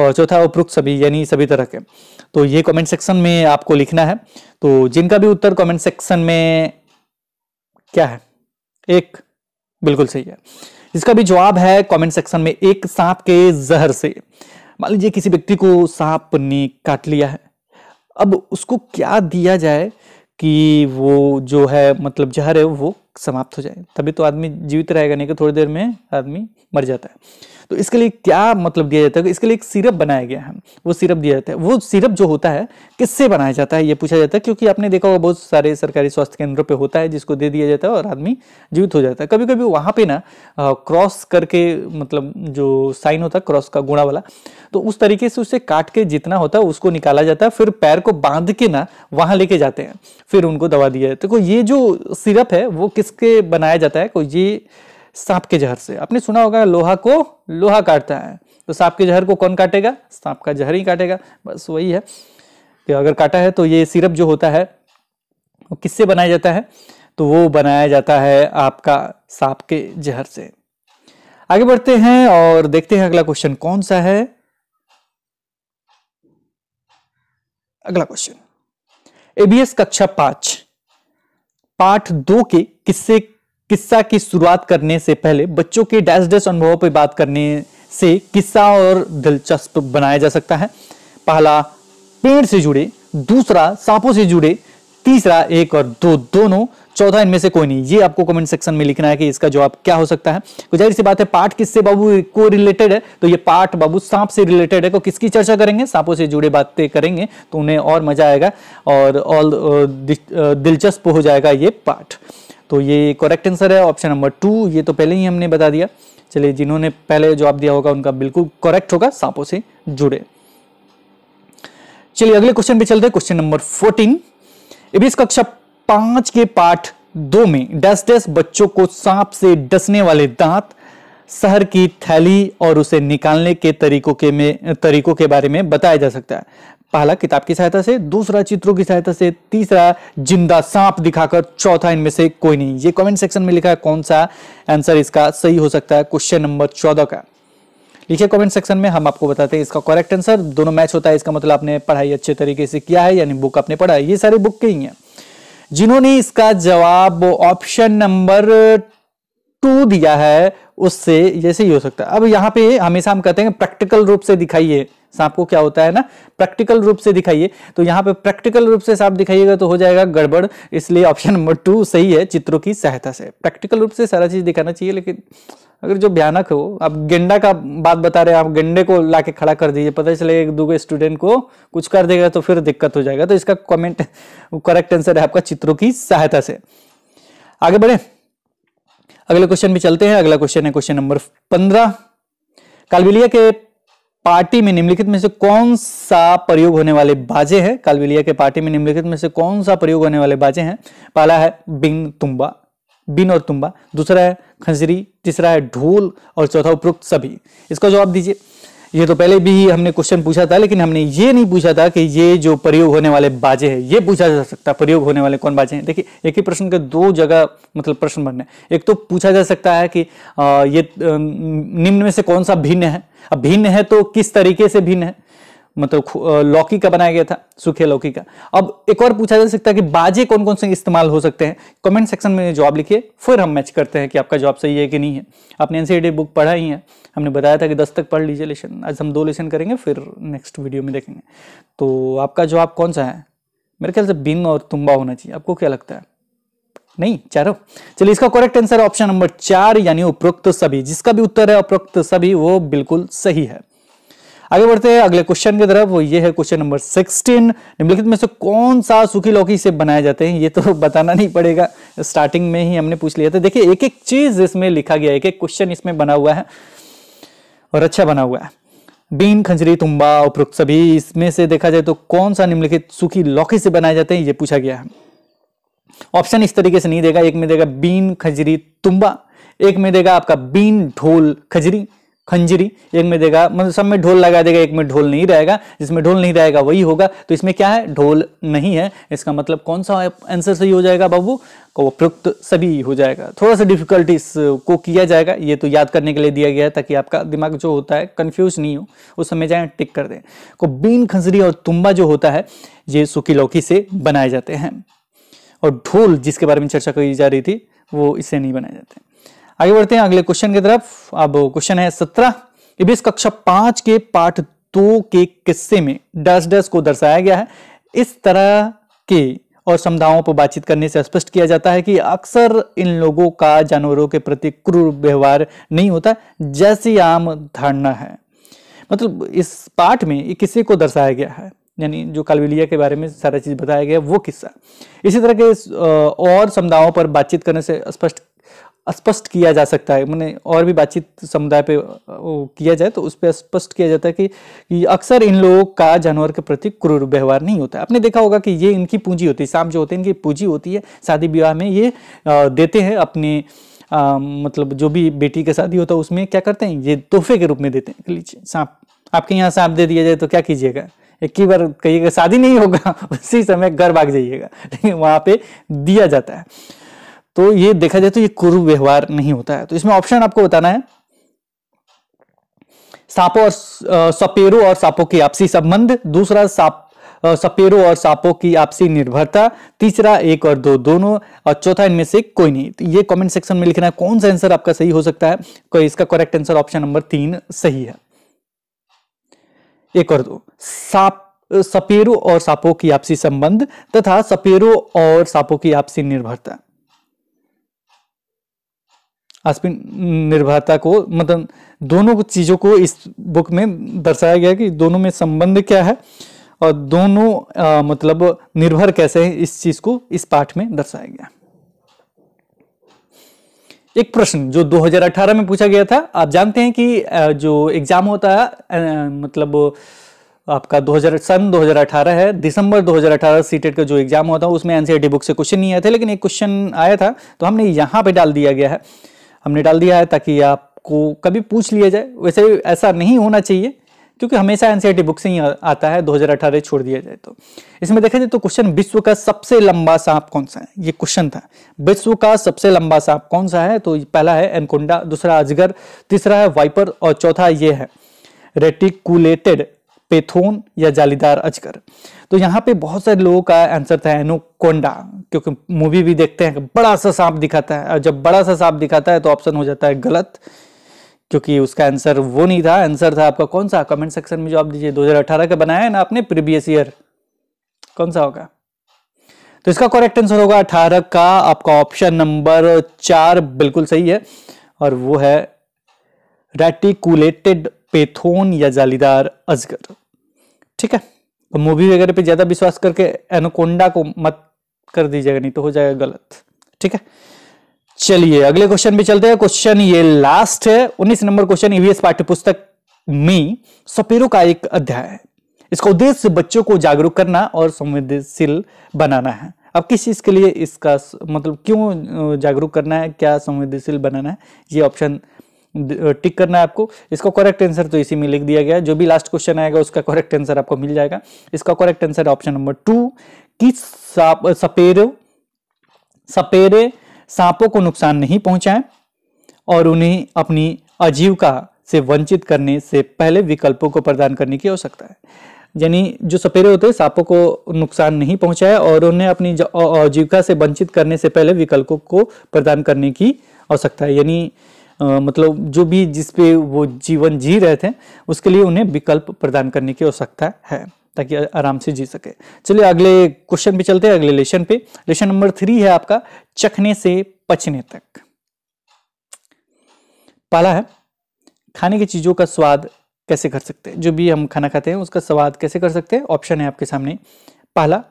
और चौथा उपरुक्त सभी यानी सभी तरह के तो ये कमेंट सेक्शन में आपको लिखना है तो जिनका भी उत्तर कमेंट सेक्शन में क्या है एक बिल्कुल सही है इसका भी जवाब है कमेंट सेक्शन में एक सांप के जहर से मान लीजिए किसी व्यक्ति को सांप ने काट लिया है अब उसको क्या दिया जाए कि वो जो है मतलब जहर है वो समाप्त हो जाए तभी तो आदमी जीवित रहेगा नहीं कि तो थोड़ी देर में आदमी मर जाता है तो इसके लिए क्या मतलब दिया जाता है इसके लिए एक सिरप बनाया गया है वो सिरप दिया जाता है वो सिरप जो होता है किससे बनाया जाता है ये पूछा जाता है क्योंकि आपने देखा होगा बहुत सारे सरकारी स्वास्थ्य केंद्रों पर होता है जिसको दे दिया जाता है और आदमी जीवित हो जाता है कभी कभी वहाँ पर ना क्रॉस करके मतलब जो साइन होता है क्रॉस का गुणा वाला तो उस तरीके से उसे काट के जितना होता है उसको निकाला जाता है फिर पैर को बांध के ना वहाँ लेके जाते हैं फिर उनको दवा दिया जाता है तो ये जो सिरप है वो किसके बनाया जाता है कोई ये सांप के जहर से आपने सुना होगा लोहा को लोहा काटता है तो सांप के जहर को कौन काटेगा सांप का जहर ही काटेगा बस वही है कि तो अगर काटा है तो ये सिरप जो होता है वो किससे बनाया जाता है तो वो बनाया जाता है आपका सांप के जहर से आगे बढ़ते हैं और देखते हैं अगला क्वेश्चन कौन सा है अगला क्वेश्चन एबीएस कक्षा पांच पाठ दो के किससे किस्सा की शुरुआत करने से पहले बच्चों के डैश डैश अनुभव पर बात करने से किस्सा और दिलचस्प बनाया जा सकता है पहला पेड़ से जुड़े दूसरा सांपों से जुड़े तीसरा एक और दो दोनों चौथा इनमें से कोई नहीं ये आपको कमेंट सेक्शन में लिखना है कि इसका जवाब क्या हो सकता है तो जाहिर सी बात है पाठ किससे बाबू को रिलेटेड है तो ये पाठ बाबू सांप से रिलेटेड है तो किसकी चर्चा करेंगे सांपों से जुड़े बातें करेंगे तो उन्हें और मजा आएगा और ऑल uh, uh, दिलचस्प हो जाएगा ये पाठ तो ये करेक्ट आंसर है ऑप्शन नंबर टू ये तो पहले ही हमने बता दिया चलिए जिन्होंने पहले जवाब दिया होगा उनका बिल्कुल करेक्ट होगा सांपों से जुड़े चलिए अगले क्वेश्चन पे चलते हैं क्वेश्चन नंबर फोर्टीन इस कक्षा पांच के पाठ दो में डस डस बच्चों को सांप से डसने वाले दांत शहर की थैली और उसे निकालने के तरीकों के में तरीकों के बारे में बताया जा सकता है पहला किताब की सहायता से दूसरा चित्रों की सहायता से तीसरा जिंदा सांप दिखाकर चौथा इनमें से कोई नहीं ये कमेंट सेक्शन में लिखा है कौन सा आंसर इसका सही हो सकता है क्वेश्चन नंबर चौदह का लिखिए कमेंट सेक्शन में हम आपको बताते हैं इसका करेक्ट आंसर दोनों मैच होता है इसका मतलब आपने पढ़ाई अच्छे तरीके से किया है यानी बुक आपने पढ़ा है ये सारे बुक के ही है जिन्होंने इसका जवाब ऑप्शन नंबर टू दिया है उससे जैसे ही हो सकता है अब यहाँ पे हमेशा हम कहते हैं प्रैक्टिकल रूप से दिखाइए सांप को क्या होता है ना प्रैक्टिकल रूप से दिखाइए तो यहाँ पे प्रैक्टिकल रूप से सांप दिखाइएगा तो हो जाएगा गड़बड़ इसलिए ऑप्शन नंबर टू सही है चित्रों की सहायता से प्रैक्टिकल रूप से सारा चीज दिखाना चाहिए लेकिन अगर जो भयानक हो आप गेंडा का बात बता रहे हैं आप गेंडे को ला के खड़ा कर दीजिए पता चले एक दो स्टूडेंट को कुछ कर देगा तो फिर दिक्कत हो जाएगा तो इसका कॉमेंट करेक्ट आंसर है आपका चित्रों की सहायता से आगे बढ़े अगले क्वेश्चन में चलते हैं अगला क्वेश्चन है क्वेश्चन नंबर पंद्रह कालबिलिया के पार्टी में निम्नलिखित में से कौन सा प्रयोग होने वाले बाजे हैं कालबिलिया के पार्टी में निम्नलिखित में से कौन सा प्रयोग होने वाले बाजे हैं पहला है बिन तुम्बा बिन और तुम्बा दूसरा है खंजरी तीसरा है ढोल और चौथा उपरोक्त सभी इसका जवाब दीजिए ये तो पहले भी हमने क्वेश्चन पूछा था लेकिन हमने ये नहीं पूछा था कि ये जो प्रयोग होने वाले बाजे हैं ये पूछा जा सकता है प्रयोग होने वाले कौन बाजे हैं देखिए एक ही प्रश्न के दो जगह मतलब प्रश्न बनने एक तो पूछा जा सकता है कि ये निम्न में से कौन सा भिन्न है अब भिन्न है तो किस तरीके से भिन्न है मतलब लौकी का बनाया गया था सूखे लौकी का अब एक और पूछा जा सकता है कि बाजे कौन कौन से इस्तेमाल हो सकते हैं कमेंट सेक्शन में जवाब लिखिए फिर हम मैच करते हैं कि आपका जॉब सही है कि नहीं है आपने एनसीईआरटी बुक e पढ़ा ही है हमने बताया था कि दस तक पढ़ लीजिए लेसन आज हम दो लेसन करेंगे फिर नेक्स्ट वीडियो में देखेंगे तो आपका जॉब कौन सा है मेरे ख्याल से बिन और तुम्बा होना चाहिए आपको क्या लगता है नहीं चारो चलिए इसका करेक्ट आंसर ऑप्शन नंबर चार यानी उपरोक्त सभी जिसका भी उत्तर है उपरोक्त सभी वो बिल्कुल सही है आगे बढ़ते हैं अगले क्वेश्चन की तरफ ये है क्वेश्चन नंबर सिक्सटीन निम्नलिखित में से कौन सा सूखी लौकी से बनाए जाते हैं ये तो बताना नहीं पड़ेगा स्टार्टिंग में ही हमने पूछ लिया था देखिए एक एक चीज इसमें लिखा गया एक एक क्वेश्चन इसमें बना हुआ है और अच्छा बना हुआ है बीन खंजरी तुम्बा उपरुक्त सभी इसमें से देखा जाए तो कौन सा निम्नलिखित सूखी लौकी से बनाए जाते हैं ये पूछा गया है ऑप्शन इस तरीके से नहीं देगा एक में देगा बीन खजरी तुम्बा एक में देगा आपका बीन ढोल खजरी खंजरी एक में देगा मतलब सब में ढोल लगा देगा एक में ढोल नहीं रहेगा जिसमें ढोल नहीं रहेगा वही होगा तो इसमें क्या है ढोल नहीं है इसका मतलब कौन सा आंसर सही हो जाएगा बाबू उपयुक्त सभी हो जाएगा थोड़ा सा डिफिकल्टी को किया जाएगा ये तो याद करने के लिए दिया गया है ताकि आपका दिमाग जो होता है कंफ्यूज नहीं हो उस समय जाए टिक कर दें को बीन खंजरी और तुम्बा जो होता है ये सुखी लौकी से बनाए जाते हैं और ढोल जिसके बारे में चर्चा की जा रही थी वो इससे नहीं बनाए जाते आगे बढ़ते हैं अगले क्वेश्चन की तरफ अब क्वेश्चन है सत्रह इस कक्षा पांच के पाठ दो के किस्से में डस डस को दर्शाया गया है इस तरह के और समझाओं पर बातचीत करने से स्पष्ट किया जाता है कि अक्सर इन लोगों का जानवरों के प्रति क्रूर व्यवहार नहीं होता जैसी आम धारणा है मतलब इस पाठ में ये किस्से को दर्शाया गया है यानी जो कालविलिया के बारे में सारा चीज बताया गया वो किस्सा इसी तरह के और समझाओं पर बातचीत करने से स्पष्ट स्पष्ट किया जा सकता है मैंने और भी बातचीत समुदाय पे किया जाए तो उस पर स्पष्ट किया जाता है कि, अक्सर इन लोगों का जानवर के प्रति क्रूर व्यवहार नहीं होता आपने देखा होगा कि ये इनकी पूंजी होती है सांप जो होते हैं इनकी पूंजी होती है शादी विवाह में ये देते हैं अपने आ, मतलब जो भी बेटी के शादी होता है उसमें क्या करते हैं ये तोहफे के रूप में देते हैं सांप आपके यहाँ सांप दे दिया जाए तो क्या कीजिएगा एक ही बार कहिएगा शादी नहीं होगा उसी समय घर भाग जाइएगा लेकिन वहाँ पे दिया जाता है तो ये देखा जाए तो ये कुरु व्यवहार नहीं होता है तो इसमें ऑप्शन आपको बताना है सांपों और सपेरों और सांपों की आपसी संबंध दूसरा साप सपेरो और सांपों की आपसी निर्भरता तीसरा एक और दो दोनों और चौथा इनमें से कोई नहीं तो ये कमेंट सेक्शन में लिखना है कौन सा आंसर आपका सही हो सकता है कोई इसका करेक्ट आंसर ऑप्शन नंबर तीन सही है एक और दो साप सपेरों और सांपों की आपसी संबंध तथा सपेरो और सांपों की आपसी निर्भरता आस्पिन निर्भरता को मतलब दोनों चीज़ों को इस बुक में दर्शाया गया कि दोनों में संबंध क्या है और दोनों आ, मतलब निर्भर कैसे हैं इस चीज़ को इस पाठ में दर्शाया गया एक प्रश्न जो 2018 में पूछा गया था आप जानते हैं कि जो एग्ज़ाम होता है मतलब आपका 2000 सन 2018 है दिसंबर 2018 सीटेट का जो एग्ज़ाम होता है उसमें एनसीईआरटी बुक से क्वेश्चन नहीं आया था लेकिन एक क्वेश्चन आया था तो हमने यहाँ पे डाल दिया गया है हमने डाल दिया है ताकि आपको कभी पूछ लिया जाए वैसे ऐसा नहीं होना चाहिए क्योंकि हमेशा एनसीईआरटी बुक से ही आता है 2018 छोड़ दिया जाए तो इसमें देखा जाए तो क्वेश्चन विश्व का सबसे लंबा सांप कौन सा है ये क्वेश्चन था विश्व का सबसे लंबा सांप कौन सा है तो पहला है एनकोंडा दूसरा अजगर तीसरा है वाइपर और चौथा ये है रेटिकुलेटेड पेथोन या जालीदार अजगर तो यहाँ पे बहुत सारे लोगों का आंसर था एनोकोंडा क्योंकि मूवी भी देखते हैं बड़ा सा सांप दिखाता है और जब बड़ा सा सांप दिखाता है तो ऑप्शन हो जाता है गलत क्योंकि उसका आंसर वो नहीं था आंसर था आपका कौन सा कमेंट सेक्शन में जवाब दीजिए 2018 का बनाया है ना आपने प्रीवियस ईयर कौन सा होगा तो इसका करेक्ट आंसर होगा अठारह का आपका ऑप्शन नंबर चार बिल्कुल सही है और वो है रेटिकुलेटेड पेथोन या जालीदार अजगर ठीक है तो मूवी वगैरह पे ज्यादा विश्वास करके एनोकोंडा को मत कर दीजिएगा नहीं तो हो जाएगा गलत ठीक है चलिए अगले क्वेश्चन पे चलते हैं क्वेश्चन ये लास्ट है उन्नीस नंबर क्वेश्चन ईवीएस e पाठ्यपुस्तक में सपेरो का एक अध्याय है इसका उद्देश्य बच्चों को जागरूक करना और संवेदनशील बनाना है अब किस चीज के लिए इसका मतलब क्यों जागरूक करना है क्या संवेदनशील बनाना है ये ऑप्शन टिक करना है आपको इसका करेक्ट आंसर तो इसी में लिख दिया गया जो भी लास्ट क्वेश्चन आएगा उसका करेक्ट आंसर आपको मिल जाएगा इसका correct answer option number two कि सपेरे सपेरे सांपों को नुकसान नहीं पहुंचाएं और उन्हें अपनी आजीविका से वंचित करने से पहले विकल्पों को प्रदान करने की आवश्यकता है यानी जो सपेरे होते हैं सांपों को नुकसान नहीं पहुंचाया और उन्हें अपनी आजीविका से वंचित करने से पहले विकल्पों को प्रदान करने की आवश्यकता है यानी मतलब जो भी जिस पे वो जीवन जी रहे थे उसके लिए उन्हें विकल्प प्रदान करने की आवश्यकता है ताकि आराम से जी सके चलिए अगले क्वेश्चन पे चलते हैं अगले लेशन पे लेशन नंबर थ्री है आपका चखने से पचने तक पहला है खाने की चीज़ों का स्वाद कैसे कर सकते हैं जो भी हम खाना खाते हैं उसका स्वाद कैसे कर सकते हैं ऑप्शन है आपके सामने पहला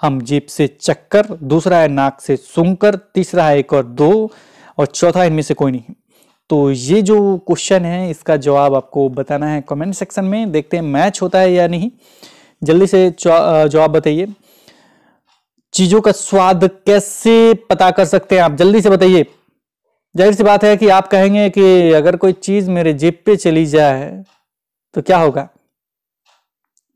हम जीप से चक्कर दूसरा है नाक से सुनकर तीसरा है एक और दो और चौथा इनमें से कोई नहीं तो ये जो क्वेश्चन है इसका जवाब आपको बताना है कमेंट सेक्शन में देखते हैं मैच होता है या नहीं जल्दी से जवाब बताइए चीजों का स्वाद कैसे पता कर सकते हैं आप जल्दी से बताइए जाहिर सी बात है कि आप कहेंगे कि अगर कोई चीज मेरे जेब पे चली जाए तो क्या होगा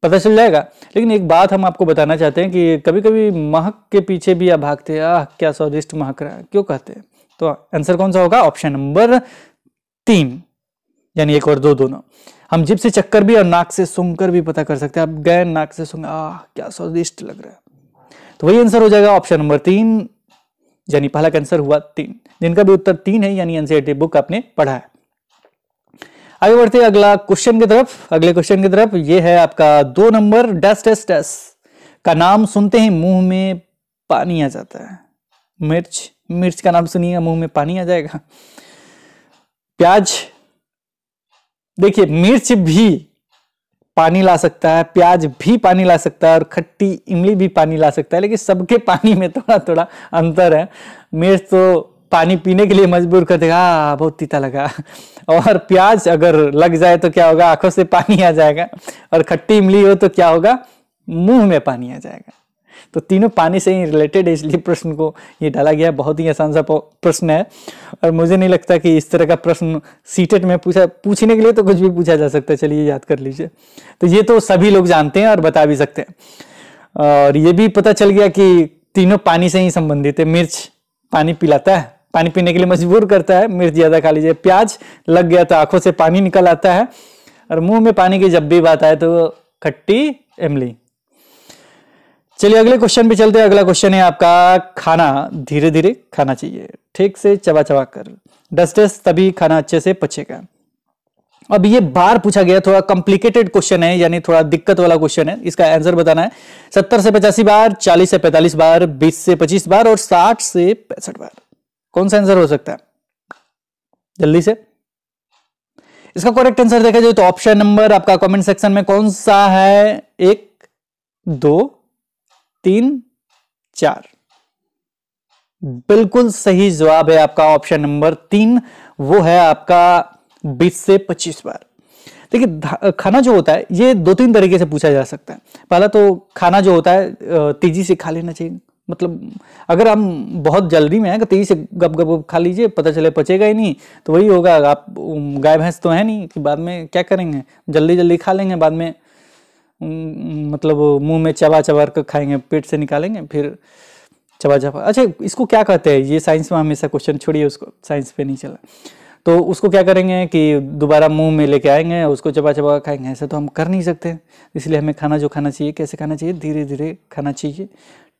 पता चल जाएगा लेकिन एक बात हम आपको बताना चाहते हैं कि कभी कभी महक के पीछे भी आप भागते हैं आह क्या स्वादिष्ट महक रहा है क्यों कहते हैं तो आंसर कौन सा होगा ऑप्शन नंबर तीन यानी एक और दो दोनों हम जिप से चक्कर भी और नाक से सुनकर भी पता कर सकते हैं आप गए नाक से सुन आ क्या स्वादिष्ट लग रहा है तो वही आंसर हो जाएगा ऑप्शन नंबर तीन यानी पहला आंसर हुआ तीन जिनका भी उत्तर तीन है यानी एनसीआरटी बुक e आपने पढ़ा है आगे बढ़ते हैं अगला क्वेश्चन की तरफ अगले क्वेश्चन की तरफ ये है आपका दो नंबर डैश डैश डैश का नाम सुनते ही मुंह में पानी आ जाता है मिर्च मिर्च का नाम सुनिए मुंह में पानी आ जाएगा प्याज देखिए मिर्च भी पानी ला सकता है प्याज भी पानी ला सकता है और खट्टी इमली भी पानी ला सकता है लेकिन सबके पानी में थोड़ा थोड़ा अंतर है मिर्च तो पानी पीने के लिए मजबूर कर देगा हाँ, बहुत तीता लगा और प्याज अगर लग जाए तो क्या होगा आंखों से पानी आ जाएगा और खट्टी इमली हो तो क्या होगा मुंह में पानी आ जाएगा तो तीनों पानी से ही रिलेटेड है इसलिए प्रश्न को ये डाला गया बहुत ही आसान सा प्रश्न है और मुझे नहीं लगता कि इस तरह का प्रश्न सीटेट में पूछा पूछने के लिए तो कुछ भी पूछा जा सकता है चलिए याद कर लीजिए तो ये तो सभी लोग जानते हैं और बता भी सकते हैं और ये भी पता चल गया कि तीनों पानी से ही संबंधित है मिर्च पानी पिलाता है पानी पीने के लिए मजबूर करता है मिर्च ज़्यादा खा लीजिए प्याज लग गया तो आंखों से पानी निकल आता है और मुंह में पानी की जब भी बात आए तो खट्टी इमली चलिए अगले क्वेश्चन पे चलते हैं अगला क्वेश्चन है आपका खाना धीरे धीरे खाना चाहिए ठीक से चबा चबा कर डस्ट तभी खाना अच्छे से पचेगा अब ये बार पूछा गया थोड़ा कॉम्प्लिकेटेड क्वेश्चन है यानी थोड़ा दिक्कत वाला क्वेश्चन है इसका आंसर बताना है सत्तर से पचासी बार चालीस से पैंतालीस बार बीस से पच्चीस बार और साठ से पैंसठ बार कौन सा आंसर हो सकता है जल्दी से इसका करेक्ट आंसर देखा जाए तो ऑप्शन नंबर आपका कमेंट सेक्शन में कौन सा है एक दो तीन चार बिल्कुल सही जवाब है आपका ऑप्शन नंबर तीन वो है आपका बीस से पच्चीस बार देखिए खाना जो होता है ये दो तीन तरीके से पूछा जा सकता है पहला तो खाना जो होता है तेजी से खा लेना चाहिए मतलब अगर हम बहुत जल्दी में हैं तेजी से गप गप खा लीजिए पता चले पचेगा ही नहीं तो वही होगा आप गाय भैंस तो है नहीं कि बाद में क्या करेंगे जल्दी जल्दी खा लेंगे बाद में मतलब मुंह में चबा चबा कर खाएंगे पेट से निकालेंगे फिर चबा चबा अच्छा इसको क्या कहते हैं ये साइंस में हमेशा क्वेश्चन छोड़िए उसको साइंस पे नहीं चला तो उसको क्या करेंगे कि दोबारा मुंह में लेके आएंगे उसको चबा चबा खाएंगे ऐसा तो हम कर नहीं सकते इसलिए हमें खाना जो खाना चाहिए कैसे खाना चाहिए धीरे धीरे खाना चाहिए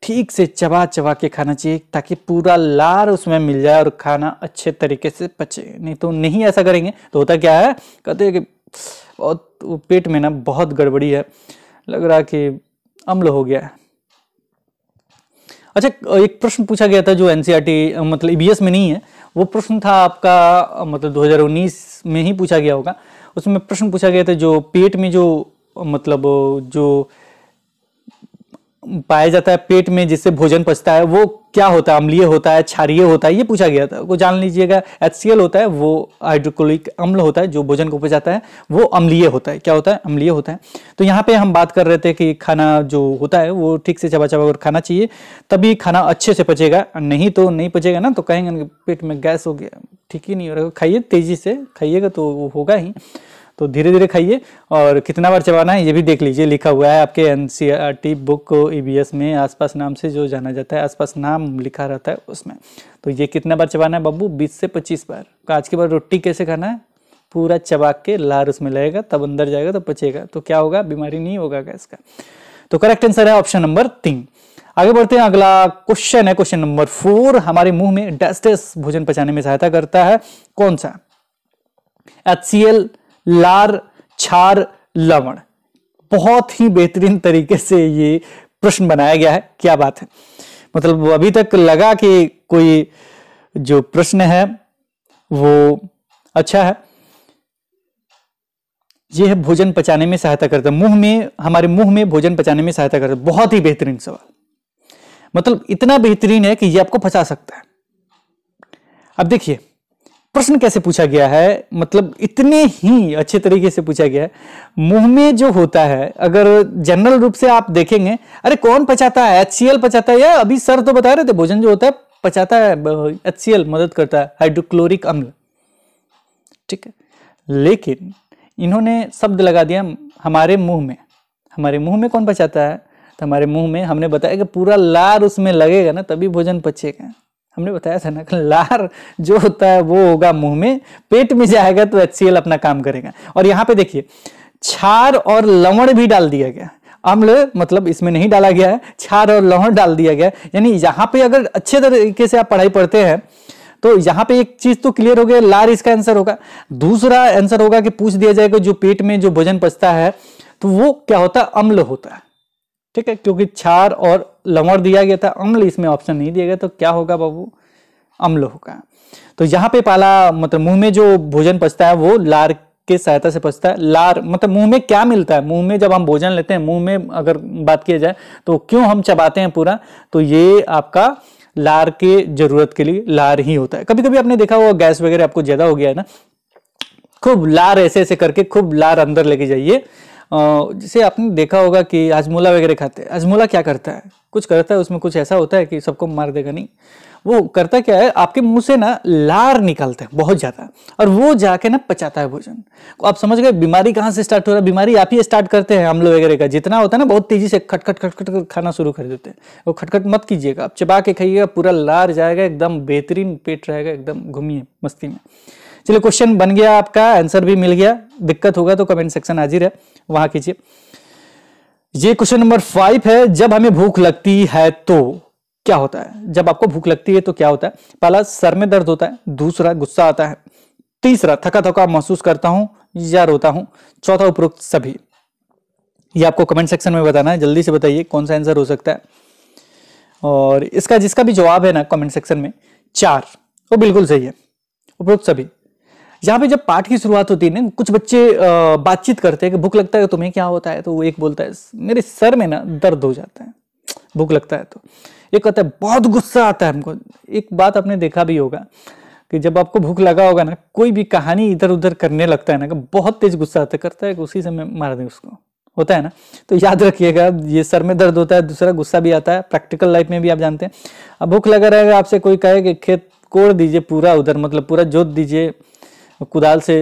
ठीक से चबा चबा के खाना चाहिए ताकि पूरा लार उसमें मिल जाए और खाना अच्छे तरीके से पचे नहीं तो नहीं ऐसा करेंगे तो होता क्या है कहते हैं कि बहुत पेट में ना बहुत गड़बड़ी है लग रहा कि अम्ल हो गया है अच्छा एक प्रश्न पूछा गया था जो एन e मतलब ई e में नहीं है वो प्रश्न था आपका मतलब 2019 में ही पूछा गया होगा उसमें प्रश्न पूछा गया था जो पेट में जो मतलब जो पाया जाता है पेट में जिससे भोजन पचता है वो क्या होता है अम्लीय होता है क्षारिय होता है ये पूछा गया था को जान लीजिएगा एच होता है वो हाइड्रोक्लोरिक अम्ल होता है जो भोजन को पचाता है वो अम्लीय होता है क्या होता है अम्लीय होता है तो यहाँ पे हम बात कर रहे थे कि खाना जो होता है वो ठीक से चबा चबा कर खाना चाहिए तभी खाना अच्छे से पचेगा नहीं तो नहीं पचेगा ना तो कहेंगे पेट में गैस हो गया ठीक ही नहीं हो रहा खाइए तेजी से खाइएगा तो होगा ही तो धीरे धीरे खाइए और कितना बार चबाना है ये भी देख लीजिए लिखा हुआ है आपके एन बुक को ई में आसपास नाम से जो जाना जाता है आसपास नाम लिखा रहता है उसमें तो ये कितना बार चबाना है बब्बू बीस से पच्चीस बार तो आज के बाद रोटी कैसे खाना है पूरा चबा के लार उसमें लगेगा तब अंदर जाएगा तो पचेगा तो क्या होगा बीमारी नहीं होगा गैस का तो करेक्ट आंसर है ऑप्शन नंबर तीन आगे बढ़ते हैं अगला क्वेश्चन है क्वेश्चन नंबर फोर हमारे मुंह में डस्टेस भोजन पचाने में सहायता करता है कौन सा एच सी एल लार छार लवण बहुत ही बेहतरीन तरीके से ये प्रश्न बनाया गया है क्या बात है मतलब अभी तक लगा कि कोई जो प्रश्न है वो अच्छा है यह है भोजन पचाने में सहायता करता है मुंह में हमारे मुंह में भोजन पचाने में सहायता करता है बहुत ही बेहतरीन सवाल मतलब इतना बेहतरीन है कि यह आपको फंसा सकता है अब देखिए प्रश्न कैसे पूछा गया है मतलब इतने ही अच्छे तरीके से पूछा गया है मुंह में जो होता है अगर जनरल रूप से आप देखेंगे अरे कौन पचाता है एच पचाता है या अभी सर तो बता रहे थे भोजन जो होता है पचाता है एच मदद करता है हाइड्रोक्लोरिक अम्ल ठीक है लेकिन इन्होंने शब्द लगा दिया हमारे मुंह में हमारे मुंह में कौन पचाता है तो हमारे मुंह में हमने बताया कि पूरा लार उसमें लगेगा ना तभी भोजन पचेगा हमने बताया था ना लार जो होता है वो होगा मुंह में पेट में जाएगा तो एच अपना काम करेगा और यहाँ पे देखिए छार और लवण भी डाल दिया गया अम्ल मतलब इसमें नहीं डाला गया है छार और लवण डाल दिया गया यानी यहाँ पे अगर अच्छे तरीके से आप पढ़ाई पढ़ते हैं तो यहाँ पे एक चीज तो क्लियर हो गया लार इसका आंसर होगा दूसरा आंसर होगा कि पूछ दिया जाएगा जो पेट में जो भोजन पचता है तो वो क्या होता है अम्ल होता है ठीक है क्योंकि क्षार और लवण दिया गया था अम्ल इसमें ऑप्शन नहीं दिया गया तो क्या होगा बाबू अम्ल होगा तो यहाँ पे पाला मतलब मुंह में जो भोजन पचता है वो लार के सहायता से पचता है लार मतलब मुंह में क्या मिलता है मुंह में जब हम भोजन लेते हैं मुंह में अगर बात किया जाए तो क्यों हम चबाते हैं पूरा तो ये आपका लार के जरूरत के लिए लार ही होता है कभी कभी आपने देखा होगा गैस वगैरह आपको ज्यादा हो गया है ना खूब लार ऐसे ऐसे करके खूब लार अंदर लेके जाइए जैसे आपने देखा होगा कि अजमोला वगैरह खाते हैं अजमोला क्या करता है कुछ करता है उसमें कुछ ऐसा होता है कि सबको मार देगा नहीं वो करता क्या है आपके मुंह से ना लार निकलते हैं बहुत ज़्यादा और वो जाके ना पचाता है भोजन तो आप समझ गए बीमारी कहाँ से स्टार्ट हो रहा है बीमारी आप ही स्टार्ट करते हैं हमलों वगैरह का जितना होता है ना बहुत तेज़ी से खटखट खटखट -खट खाना शुरू कर देते हैं वो खटखट मत कीजिएगा आप चबा के खाइएगा पूरा लार जाएगा एकदम बेहतरीन पेट रहेगा एकदम घूमिए मस्ती में चलिए क्वेश्चन बन गया आपका आंसर भी मिल गया दिक्कत होगा तो कमेंट सेक्शन हाजिर है वहां कीजिए ये क्वेश्चन नंबर फाइव है जब हमें भूख लगती है तो क्या होता है जब आपको भूख लगती है तो क्या होता है पहला सर में दर्द होता है दूसरा गुस्सा आता है तीसरा थका थका महसूस करता हूं या रोता हूं चौथा उपरोक्त सभी ये आपको कमेंट सेक्शन में बताना है जल्दी से बताइए कौन सा आंसर हो सकता है और इसका जिसका भी जवाब है ना कमेंट सेक्शन में चार वो बिल्कुल सही है उपरोक्त सभी जहाँ पे जब पाठ की शुरुआत होती है ना कुछ बच्चे बातचीत करते हैं कि भूख लगता है तो तुम्हें क्या होता है तो वो एक बोलता है मेरे सर में ना दर्द हो जाता है भूख लगता है तो एक कहता है बहुत गुस्सा आता है हमको एक बात आपने देखा भी होगा कि जब आपको भूख लगा होगा ना कोई भी कहानी इधर उधर करने लगता है ना कि बहुत तेज गुस्सा आता करता है उसी समय मार दें उसको होता है ना तो याद रखिएगा ये सर में दर्द होता है दूसरा गुस्सा भी आता है प्रैक्टिकल लाइफ में भी आप जानते हैं अब भूख लगा रहेगा आपसे कोई कहे कि खेत कोड़ दीजिए पूरा उधर मतलब पूरा जोत दीजिए कुदाल से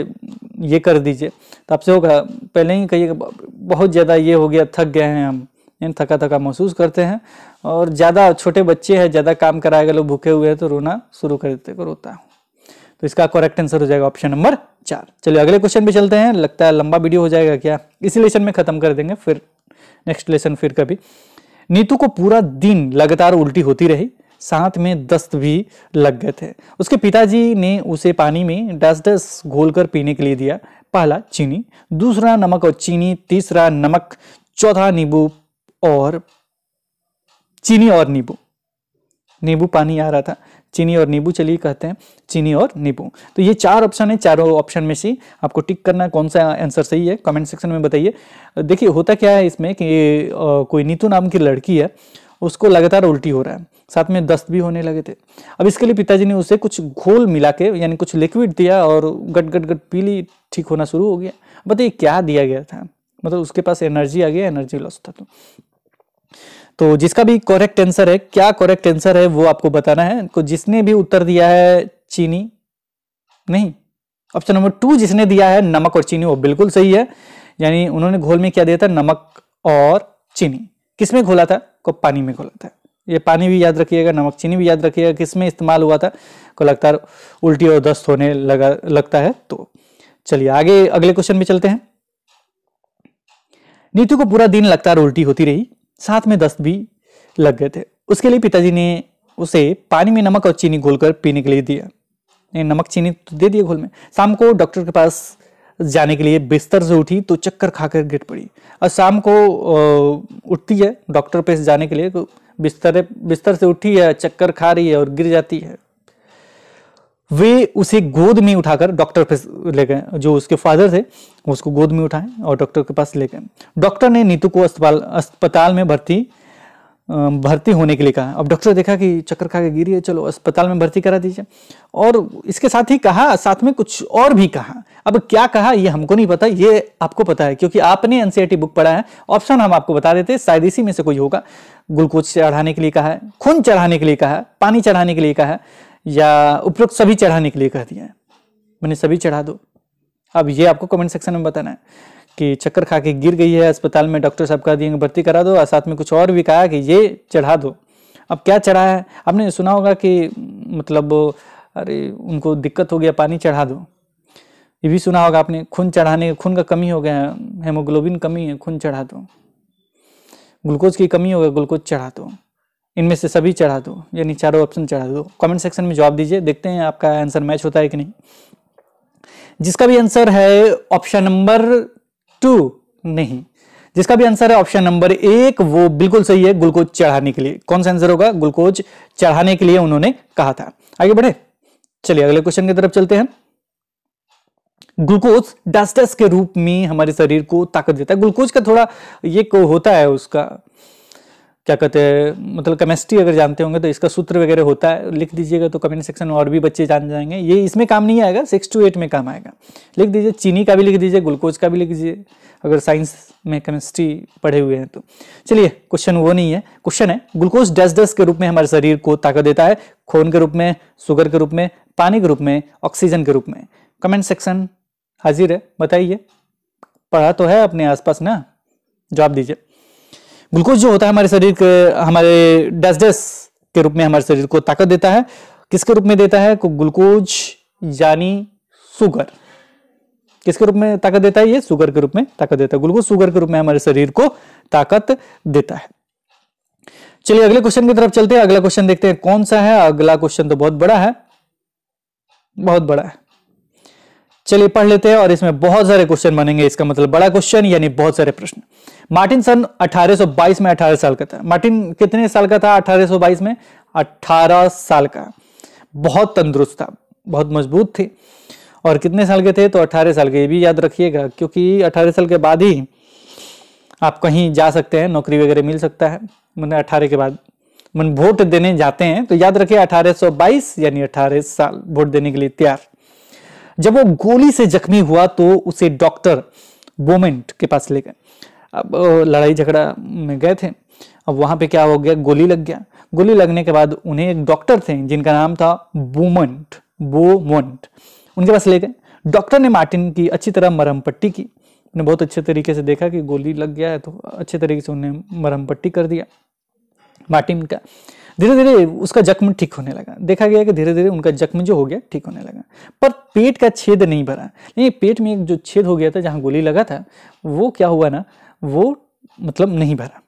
ये कर दीजिए तो आपसे होगा पहले ही कहिएगा बहुत ज़्यादा ये हो गया थक गए हैं हम इन थका थका महसूस करते हैं और ज़्यादा छोटे बच्चे हैं ज़्यादा काम कराएगा लोग भूखे हुए हैं तो रोना शुरू कर देते रोता हूँ तो इसका करेक्ट आंसर हो जाएगा ऑप्शन नंबर चार चलिए अगले क्वेश्चन पे चलते हैं लगता है लंबा वीडियो हो जाएगा क्या इसी लेसन में खत्म कर देंगे फिर नेक्स्ट लेसन फिर कभी नीतू को पूरा दिन लगातार उल्टी होती रही साथ में दस्त भी लग गए थे उसके पिताजी ने उसे पानी में डस डस घोल पीने के लिए दिया पहला चीनी दूसरा नमक और चीनी तीसरा नमक चौथा नींबू और चीनी और नींबू नींबू पानी आ रहा था चीनी और नींबू चलिए कहते हैं चीनी और नींबू तो ये चार ऑप्शन है चारों ऑप्शन में से आपको टिक करना कौन सा आंसर सही है कमेंट सेक्शन में बताइए देखिए होता क्या है इसमें कि कोई नीतू नाम की लड़की है उसको लगातार उल्टी हो रहा है साथ में दस्त भी होने लगे थे अब इसके लिए पिताजी ने उसे कुछ घोल मिला के यानी कुछ लिक्विड दिया और गट गट गट पी ली ठीक होना शुरू हो गया बताइए क्या दिया गया था मतलब उसके पास एनर्जी आ गया एनर्जी लॉस था तो तो जिसका भी करेक्ट आंसर है क्या करेक्ट आंसर है वो आपको बताना है तो जिसने भी उत्तर दिया है चीनी नहीं ऑप्शन नंबर टू जिसने दिया है नमक और चीनी वो बिल्कुल सही है यानी उन्होंने घोल में क्या दिया था नमक और चीनी किसमें घोला था को पानी में घोला था ये पानी भी याद रखिएगा नमक चीनी भी याद रखिएगा किसमें इस्तेमाल हुआ था को लगातार उल्टी और दस्त होने लगा लगता है तो चलिए आगे अगले क्वेश्चन में चलते हैं नीतू को पूरा दिन लगातार उल्टी होती रही साथ में दस्त भी लग गए थे उसके लिए पिताजी ने उसे पानी में नमक और चीनी घोलकर पीने के लिए दिया नमक चीनी तो दे दिया घोल में शाम को डॉक्टर के पास जाने के लिए बिस्तर से उठी तो चक्कर खाकर गिर पड़ी और शाम को उठती है डॉक्टर पे जाने के लिए बिस्तर बिस्तर से उठी है चक्कर खा रही है और गिर जाती है वे उसे गोद में उठाकर डॉक्टर पे ले गए जो उसके फादर थे उसको गोद में उठाए और डॉक्टर के पास ले गए डॉक्टर ने नीतू को अस्पताल अस्पताल में भर्ती भर्ती होने के लिए कहा अब डॉक्टर देखा कि चक्कर खा के गिरी है चलो अस्पताल में भर्ती करा दीजिए और इसके साथ ही कहा साथ में कुछ और भी कहा अब क्या कहा ये हमको नहीं पता ये आपको पता है क्योंकि आपने एनसीईआरटी बुक e पढ़ा है ऑप्शन हम आपको बता देते शायद इसी में से कोई होगा ग्लूकोज चढ़ाने के लिए कहा है खून चढ़ाने के लिए कहा है पानी चढ़ाने के लिए कहा है या उपरोक्त सभी चढ़ाने के लिए कह दिया है मैंने सभी चढ़ा दो अब ये आपको कमेंट सेक्शन में बताना है कि चक्कर खा के गिर गई है अस्पताल में डॉक्टर साहब कह दिए भर्ती करा दो और साथ में कुछ और भी कहा कि ये चढ़ा दो अब क्या चढ़ा है आपने सुना होगा कि मतलब अरे उनको दिक्कत हो गया पानी चढ़ा दो ये भी सुना होगा आपने खून चढ़ाने खून का कमी हो गया है हेमोग्लोबिन कमी है खून चढ़ा दो ग्लूकोज की कमी होगा ग्लूकोज चढ़ा दो इनमें से सभी चढ़ा दो यानी चारों ऑप्शन चढ़ा दो कमेंट सेक्शन में जवाब दीजिए देखते हैं आपका आंसर मैच होता है कि नहीं जिसका भी आंसर है ऑप्शन नंबर टू नहीं जिसका भी आंसर है ऑप्शन नंबर एक वो बिल्कुल सही है ग्लूकोज चढ़ाने के लिए कौन सा आंसर होगा ग्लूकोज चढ़ाने के लिए उन्होंने कहा था आगे बढ़े चलिए अगले क्वेश्चन की तरफ चलते हैं ग्लूकोज डस्टस के रूप में हमारे शरीर को ताकत देता है ग्लूकोज का थोड़ा ये होता है उसका क्या कहते हैं मतलब केमिस्ट्री अगर जानते होंगे तो इसका सूत्र वगैरह होता है लिख दीजिएगा तो कमेंट सेक्शन में और भी बच्चे जान जाएंगे ये इसमें काम नहीं आएगा सिक्स टू एट में काम आएगा लिख दीजिए चीनी का भी लिख दीजिए ग्लूकोज का भी लिख दीजिए अगर साइंस में केमिस्ट्री पढ़े हुए हैं तो चलिए क्वेश्चन वो नहीं है क्वेश्चन है ग्लूकोज डस डस के रूप में हमारे शरीर को ताकत देता है खून के रूप में शुगर के रूप में पानी के रूप में ऑक्सीजन के रूप में कमेंट सेक्शन हाजिर है बताइए पढ़ा तो है अपने आसपास ना जवाब दीजिए ग्लूकोज जो होता है हमारे शरीर के हमारे डसडस के रूप में हमारे शरीर को ताकत देता है किसके रूप में देता है ग्लूकोज यानी सुगर किसके रूप में ताकत देता है ये सुगर के रूप में ताकत देता है ग्लूकोज सुगर के रूप में हमारे शरीर को ताकत देता है चलिए अगले क्वेश्चन की तरफ चलते हैं अगला क्वेश्चन देखते हैं कौन सा है अगला क्वेश्चन तो बहुत बड़ा है बहुत बड़ा है चलिए पढ़ लेते हैं और इसमें बहुत सारे क्वेश्चन बनेंगे इसका मतलब बड़ा क्वेश्चन यानी बहुत सारे प्रश्न मार्टिन सन 1822 में 18 साल का था मार्टिन कितने साल का था 1822 में 18 साल का बहुत तंदुरुस्त था बहुत मजबूत थे और कितने साल के थे तो 18 साल के ये भी याद रखिएगा क्योंकि 18 साल के बाद ही आप कहीं जा सकते हैं नौकरी वगैरह मिल सकता है मैंने अठारह के बाद मैंने वोट देने जाते हैं तो याद रखिए अठारह यानी अठारह साल वोट देने के लिए तैयार जब वो गोली से जख्मी हुआ तो उसे डॉक्टर बोमेंट के पास ले गए अब लड़ाई झगड़ा में गए थे अब वहां पे क्या हो गया गोली लग गया गोली लगने के बाद उन्हें एक डॉक्टर थे जिनका नाम था बोमंट बोमंट उनके पास ले गए डॉक्टर ने मार्टिन की अच्छी तरह मरहम पट्टी की उन्हें बहुत अच्छे तरीके से देखा कि गोली लग गया है तो अच्छे तरीके से उन्हें मरहम पट्टी कर दिया मार्टिन का धीरे धीरे उसका जख्म ठीक होने लगा देखा गया कि धीरे धीरे उनका जख्म जो हो गया ठीक होने लगा पर पेट का छेद नहीं भरा नहीं पेट में एक जो छेद हो गया था जहाँ गोली लगा था वो क्या हुआ ना वो मतलब नहीं भरा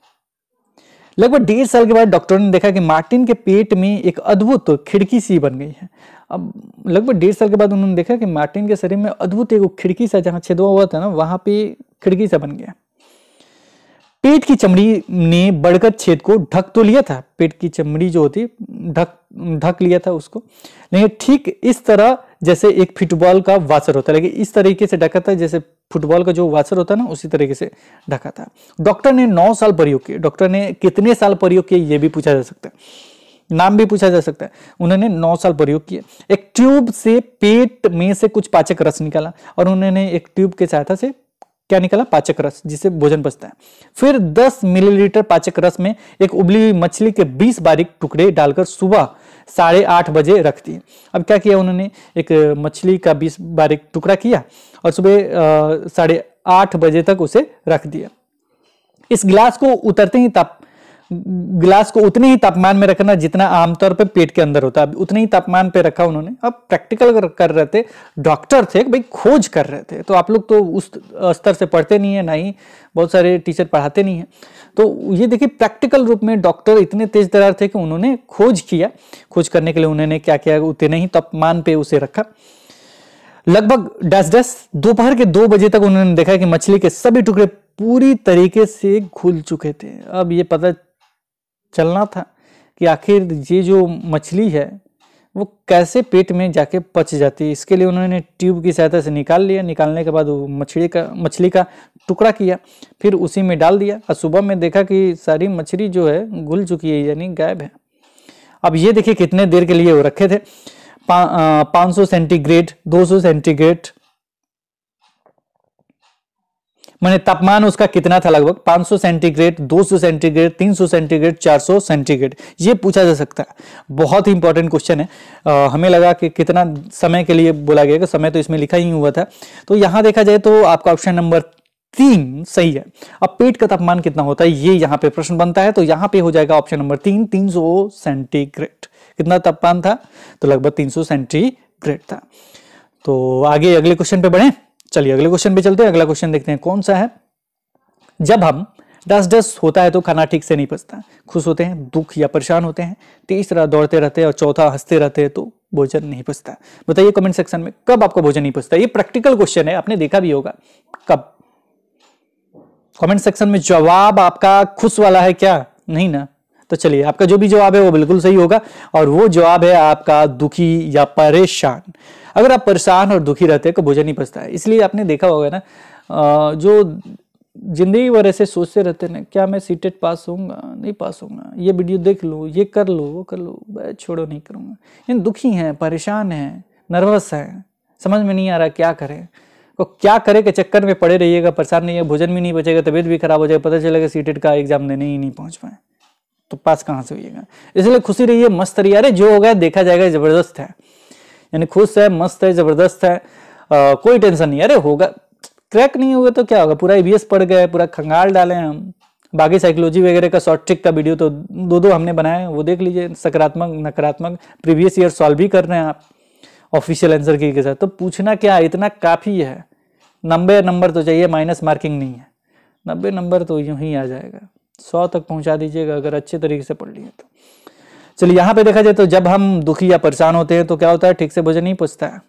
लगभग डेढ़ साल के बाद डॉक्टर ने देखा कि मार्टिन के पेट में एक अद्भुत खिड़की सी बन गई है अब लगभग डेढ़ साल के बाद उन्होंने देखा कि मार्टिन के शरीर में अद्भुत एक खिड़की सा जहाँ छेद हुआ था ना वहाँ पे खिड़की सा बन गया पेट की चमड़ी ने बढ़कर छेद को ढक तो लिया था पेट की चमड़ी जो होती ढक ढक लिया था उसको लेकिन ठीक इस तरह जैसे एक फुटबॉल का वाचर होता है लेकिन इस तरीके से ढका था जैसे फुटबॉल का जो वाचर होता है ना उसी तरीके से ढका था डॉक्टर ने नौ साल प्रयोग किए डॉक्टर ने कितने साल प्रयोग किए ये भी पूछा जा सकता है नाम भी पूछा जा सकता है उन्होंने नौ साल प्रयोग किए एक ट्यूब से पेट में से कुछ पाचक रस निकाला और उन्होंने एक ट्यूब के सहायता से क्या निकला पाचक रस जिसे भोजन बचता है फिर 10 मिलीलीटर पाचक रस में एक उबली हुई मछली के 20 बारीक टुकड़े डालकर सुबह साढ़े आठ बजे रख दिए अब क्या किया उन्होंने एक मछली का 20 बारीक टुकड़ा किया और सुबह साढ़े आठ बजे तक उसे रख दिया इस गिलास को उतरते ही ग्लास को उतने ही तापमान में रखना जितना आमतौर पे पेट के अंदर होता है उतने ही तापमान पे रखा उन्होंने अब प्रैक्टिकल कर रहे थे डॉक्टर थे भाई खोज कर रहे थे तो आप लोग तो उस स्तर से पढ़ते नहीं है ना ही बहुत सारे टीचर पढ़ाते नहीं है तो ये देखिए प्रैक्टिकल रूप में डॉक्टर इतने तेज दरार थे कि उन्होंने खोज किया खोज करने के लिए उन्होंने क्या किया उतने ही तापमान पे उसे रखा लगभग डस डस दोपहर के दो बजे तक उन्होंने देखा कि मछली के सभी टुकड़े पूरी तरीके से घुल चुके थे अब ये पता चलना था कि आखिर ये जो मछली है वो कैसे पेट में जाके पच जाती है इसके लिए उन्होंने ट्यूब की सहायता से निकाल लिया निकालने के बाद वो मछली का मछली का टुकड़ा किया फिर उसी में डाल दिया और सुबह में देखा कि सारी मछली जो है घुल चुकी है यानी गायब है अब ये देखिए कितने देर के लिए वो रखे थे पाँच सौ सेंटीग्रेड दो सौ सेंटीग्रेड मैंने तापमान उसका कितना था लगभग 500 सेंटीग्रेड 200 सेंटीग्रेड 300 सेंटीग्रेड 400 सेंटीग्रेड ये पूछा जा सकता है बहुत ही इंपॉर्टेंट क्वेश्चन है आ, हमें लगा कि कितना समय के लिए बोला गया समय तो इसमें लिखा ही हुआ था तो यहाँ देखा जाए तो आपका ऑप्शन नंबर तीन सही है अब पेट का तापमान कितना होता है ये यहाँ पे प्रश्न बनता है तो यहाँ पे हो जाएगा ऑप्शन नंबर तीन तीन सेंटीग्रेड कितना तापमान था तो लगभग तीन सौ सेंटीग्रेड था तो आगे अगले क्वेश्चन पे बढ़े चलिए अगले क्वेश्चन पे चलते हैं अगला क्वेश्चन देखते हैं कौन सा है जब हम डस डस होता है तो खाना ठीक से नहीं पचता खुश होते हैं दुख या परेशान होते हैं तीसरा दौड़ते रहते हैं और चौथा हंसते रहते हैं तो भोजन नहीं पचता बताइए कमेंट सेक्शन में कब आपको भोजन नहीं पचता ये प्रैक्टिकल क्वेश्चन है आपने देखा भी होगा कब कमेंट सेक्शन में जवाब आपका खुश वाला है क्या नहीं ना तो चलिए आपका जो भी जवाब है वो बिल्कुल सही होगा और वो जवाब है आपका दुखी या परेशान अगर आप परेशान और दुखी रहते हैं तो भोजन नहीं पचता है इसलिए आपने देखा होगा ना जो जिंदगी भर ऐसे सोचते रहते ना क्या मैं सीटेट पास होऊंगा नहीं पास होऊंगा ये वीडियो देख लो ये कर लो वो कर लो छोड़ो नहीं करूँगा इन दुखी हैं परेशान हैं नर्वस हैं समझ में नहीं आ रहा क्या करें तो क्या करे के चक्कर में पड़े रहिएगा परेशान नहीं है भोजन भी नहीं बचेगा तबीयत भी खराब हो जाएगा पता चलेगा टेट का एग्जाम देने ही नहीं पहुँच पाए तो पास कहाँ से होइएगा इसलिए खुशी रहिए मस्त रहिए अरे जो होगा देखा जाएगा जबरदस्त है यानी खुश है मस्त है जबरदस्त है आ, कोई टेंशन नहीं अरे होगा क्रैक नहीं होगा तो क्या होगा पूरा ई पढ़ गए पूरा खंगाल डाले हम बाकी साइकोलॉजी वगैरह का शॉर्ट ट्रिक का वीडियो तो दो दो हमने बनाए वो देख लीजिए सकारात्मक नकारात्मक प्रीवियस ईयर सॉल्व भी कर रहे हैं आप ऑफिशियल आंसर की के साथ तो पूछना क्या इतना काफ़ी है नब्बे नंबर तो चाहिए माइनस मार्किंग नहीं है नब्बे नंबर तो यूँ ही आ जाएगा सौ तक पहुंचा दीजिएगा अगर अच्छे तरीके से पढ़ लिए तो चलिए यहाँ पे देखा जाए तो जब हम दुखी या परेशान होते हैं तो क्या होता है ठीक से भोजन नहीं पूछता है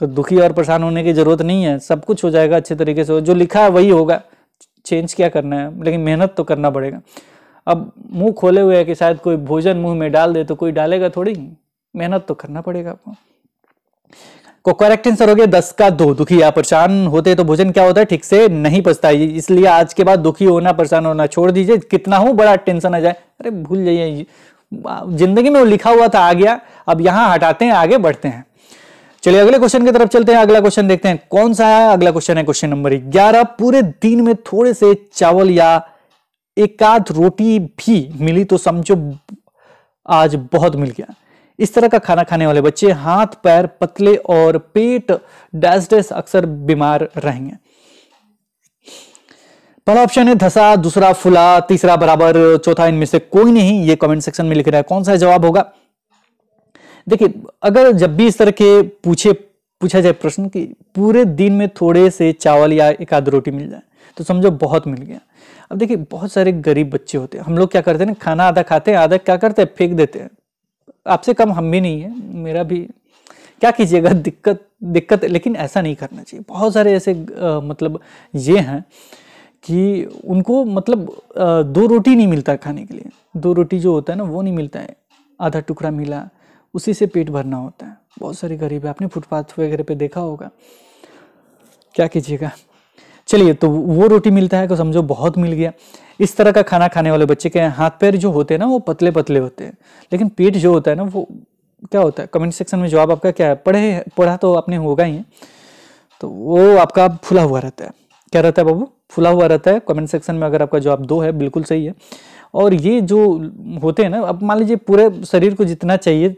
तो दुखी और परेशान होने की जरूरत नहीं है सब कुछ हो जाएगा अच्छे तरीके से जो लिखा है वही होगा चेंज क्या करना है लेकिन मेहनत तो करना पड़ेगा अब मुंह खोले हुए है कि शायद कोई भोजन मुंह में डाल दे तो कोई डालेगा थोड़ी मेहनत तो करना पड़ेगा आपको को करेक्ट आंसर हो गया दस का दो दुखी या परेशान होते तो भोजन क्या होता है ठीक से नहीं पचता है इसलिए आज के बाद दुखी होना परेशान होना छोड़ दीजिए कितना हो बड़ा टेंशन आ जाए अरे भूल जाइए जिंदगी में वो लिखा हुआ था आ गया अब यहां हटाते हैं आगे बढ़ते हैं चलिए अगले क्वेश्चन की तरफ चलते हैं अगला क्वेश्चन देखते हैं कौन सा है अगला क्वेश्चन है क्वेश्चन नंबर ग्यारह पूरे दिन में थोड़े से चावल या एकाध रोटी भी मिली तो समझो आज बहुत मिल गया इस तरह का खाना खाने वाले बच्चे हाथ पैर पतले और पेट डैश डैश अक्सर बीमार रहेंगे पहला ऑप्शन है धसा दूसरा फुला तीसरा बराबर चौथा इनमें से कोई नहीं ये कमेंट सेक्शन में लिख रहा है कौन सा जवाब होगा देखिए अगर जब भी इस तरह के पूछे पूछा जाए प्रश्न कि पूरे दिन में थोड़े से चावल या एक आध रोटी मिल जाए तो समझो बहुत मिल गया अब देखिए बहुत सारे गरीब बच्चे होते हैं हम लोग क्या करते हैं ना खाना आधा खाते हैं आधा क्या करते हैं फेंक देते हैं आपसे कम हम भी नहीं है मेरा भी क्या कीजिएगा दिक्कत दिक्कत लेकिन ऐसा नहीं करना चाहिए बहुत सारे ऐसे आ, मतलब ये हैं कि उनको मतलब आ, दो रोटी नहीं मिलता खाने के लिए दो रोटी जो होता है ना वो नहीं मिलता है आधा टुकड़ा मिला उसी से पेट भरना होता है बहुत सारे गरीब है आपने फुटपाथ वगैरह पे देखा होगा क्या कीजिएगा चलिए तो वो रोटी मिलता है को समझो बहुत मिल गया इस तरह का खाना खाने वाले बच्चे के हाथ पैर जो होते हैं ना वो पतले पतले होते हैं लेकिन पेट जो होता है ना वो क्या होता है कमेंट सेक्शन में जवाब आपका क्या है पढ़े पढ़ा तो आपने होगा ही तो वो आपका फुला हुआ रहता है क्या रहता है बाबू फुला हुआ रहता है कमेंट सेक्शन में अगर आपका जवाब दो है बिल्कुल सही है और ये जो होते हैं ना अब मान लीजिए पूरे शरीर को जितना चाहिए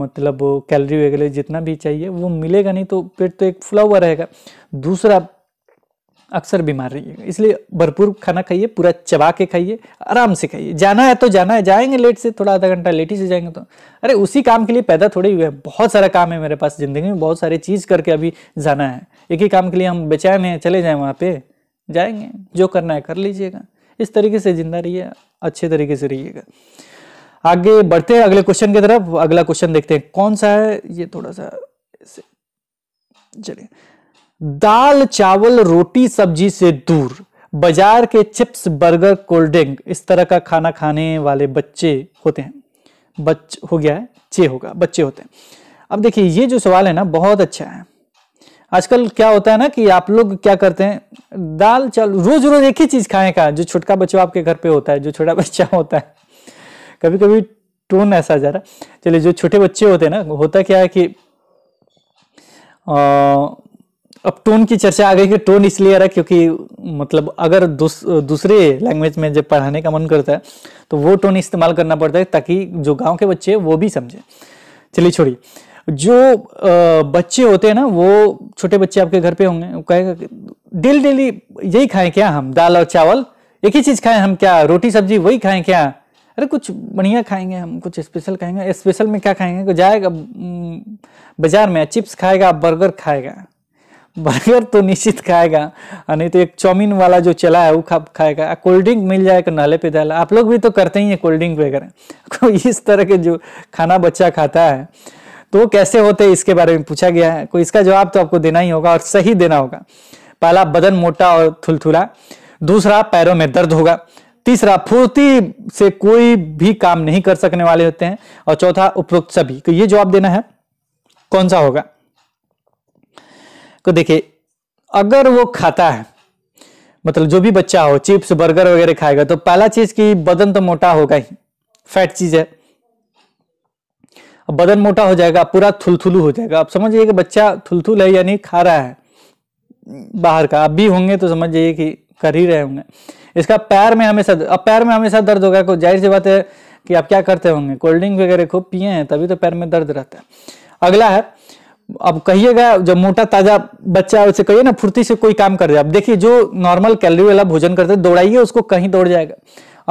मतलब कैलरी वगैरह जितना भी चाहिए वो मिलेगा नहीं तो पेट तो एक फुला हुआ रहेगा दूसरा अक्सर बीमार रहिएगा इसलिए भरपूर खाना खाइए पूरा चबा के खाइए आराम से खाइए जाना है तो जाना है जाएंगे लेट से थोड़ा आधा घंटा लेट ही से जाएंगे तो अरे उसी काम के लिए पैदा थोड़े हुए हैं बहुत सारा काम है मेरे पास ज़िंदगी में बहुत सारी चीज़ करके अभी जाना है एक ही काम के लिए हम बेचैन हैं चले जाएँ वहाँ पर जाएंगे जो करना है कर लीजिएगा इस तरीके से ज़िंदा रहिए अच्छे तरीके से रहिएगा आगे बढ़ते हैं अगले क्वेश्चन की तरफ अगला क्वेश्चन देखते हैं कौन सा है ये थोड़ा सा चलिए दाल चावल रोटी सब्जी से दूर बाजार के चिप्स बर्गर कोल्ड ड्रिंक इस तरह का खाना खाने वाले बच्चे होते हैं बच हो गया है चे होगा बच्चे होते हैं अब देखिए ये जो सवाल है ना बहुत अच्छा है आजकल क्या होता है ना कि आप लोग क्या करते हैं दाल चावल रोज रोज एक ही चीज खाएं का जो छोटका बच्चा आपके घर पे होता है जो छोटा बच्चा होता है कभी कभी टोन ऐसा जा रहा चलिए जो छोटे बच्चे होते हैं ना होता क्या है कि आ, अब टोन की चर्चा आ गई कि टोन इसलिए आ रहा क्योंकि मतलब अगर दूस, दूसरे लैंग्वेज में जब पढ़ाने का मन करता है तो वो टोन इस्तेमाल करना पड़ता है ताकि जो गांव के बच्चे वो भी समझें चलिए छोड़िए जो बच्चे होते हैं ना वो छोटे बच्चे आपके घर पे होंगे वो कहेगा डेली डेली यही खाएं क्या हम दाल और चावल एक ही चीज़ खाएं हम क्या रोटी सब्जी वही खाएं क्या अरे कुछ बढ़िया खाएंगे हम कुछ स्पेशल खाएंगे स्पेशल में क्या खाएंगे जाएगा बाजार में चिप्स खाएगा बर्गर खाएगा बर्गर तो निश्चित खाएगा नहीं तो एक चौमिन वाला जो चला है वो खा खाएगा कोल्ड ड्रिंक मिल जाएगा तो नाले पे डाला आप लोग भी तो करते ही हैं कोल्ड ड्रिंक वगैरह इस तरह के जो खाना बच्चा खाता है तो वो कैसे होते हैं इसके बारे में पूछा गया है कोई इसका जवाब तो आपको देना ही होगा और सही देना होगा पहला बदन मोटा और थुलथुला दूसरा पैरों में दर्द होगा तीसरा फुर्ती से कोई भी काम नहीं कर सकने वाले होते हैं और चौथा उपरोक्त सभी तो ये जवाब देना है कौन सा होगा को तो देखिए अगर वो खाता है मतलब जो भी बच्चा हो चिप्स बर्गर वगैरह खाएगा तो पहला चीज की बदन तो मोटा होगा ही फैट चीज है बदन मोटा हो जाएगा पूरा थुलथुलू हो जाएगा आप समझिए कि बच्चा थुलथुल है यानी खा रहा है बाहर का आप भी होंगे तो समझ जाइए कि कर ही रहे होंगे इसका पैर में हमेशा अब पैर में हमेशा दर्द होगा जाहिर सी बात है कि आप क्या करते होंगे कोल्ड ड्रिंक वगैरह खूब पिए हैं तभी तो पैर में दर्द रहता है अगला है अब कहिएगा जब मोटा ताजा बच्चा है उसे कहिए ना फुर्ती से कोई काम कर जाए अब देखिए जो नॉर्मल कैलोरी वाला भोजन करते दौड़ाइए उसको कहीं दौड़ जाएगा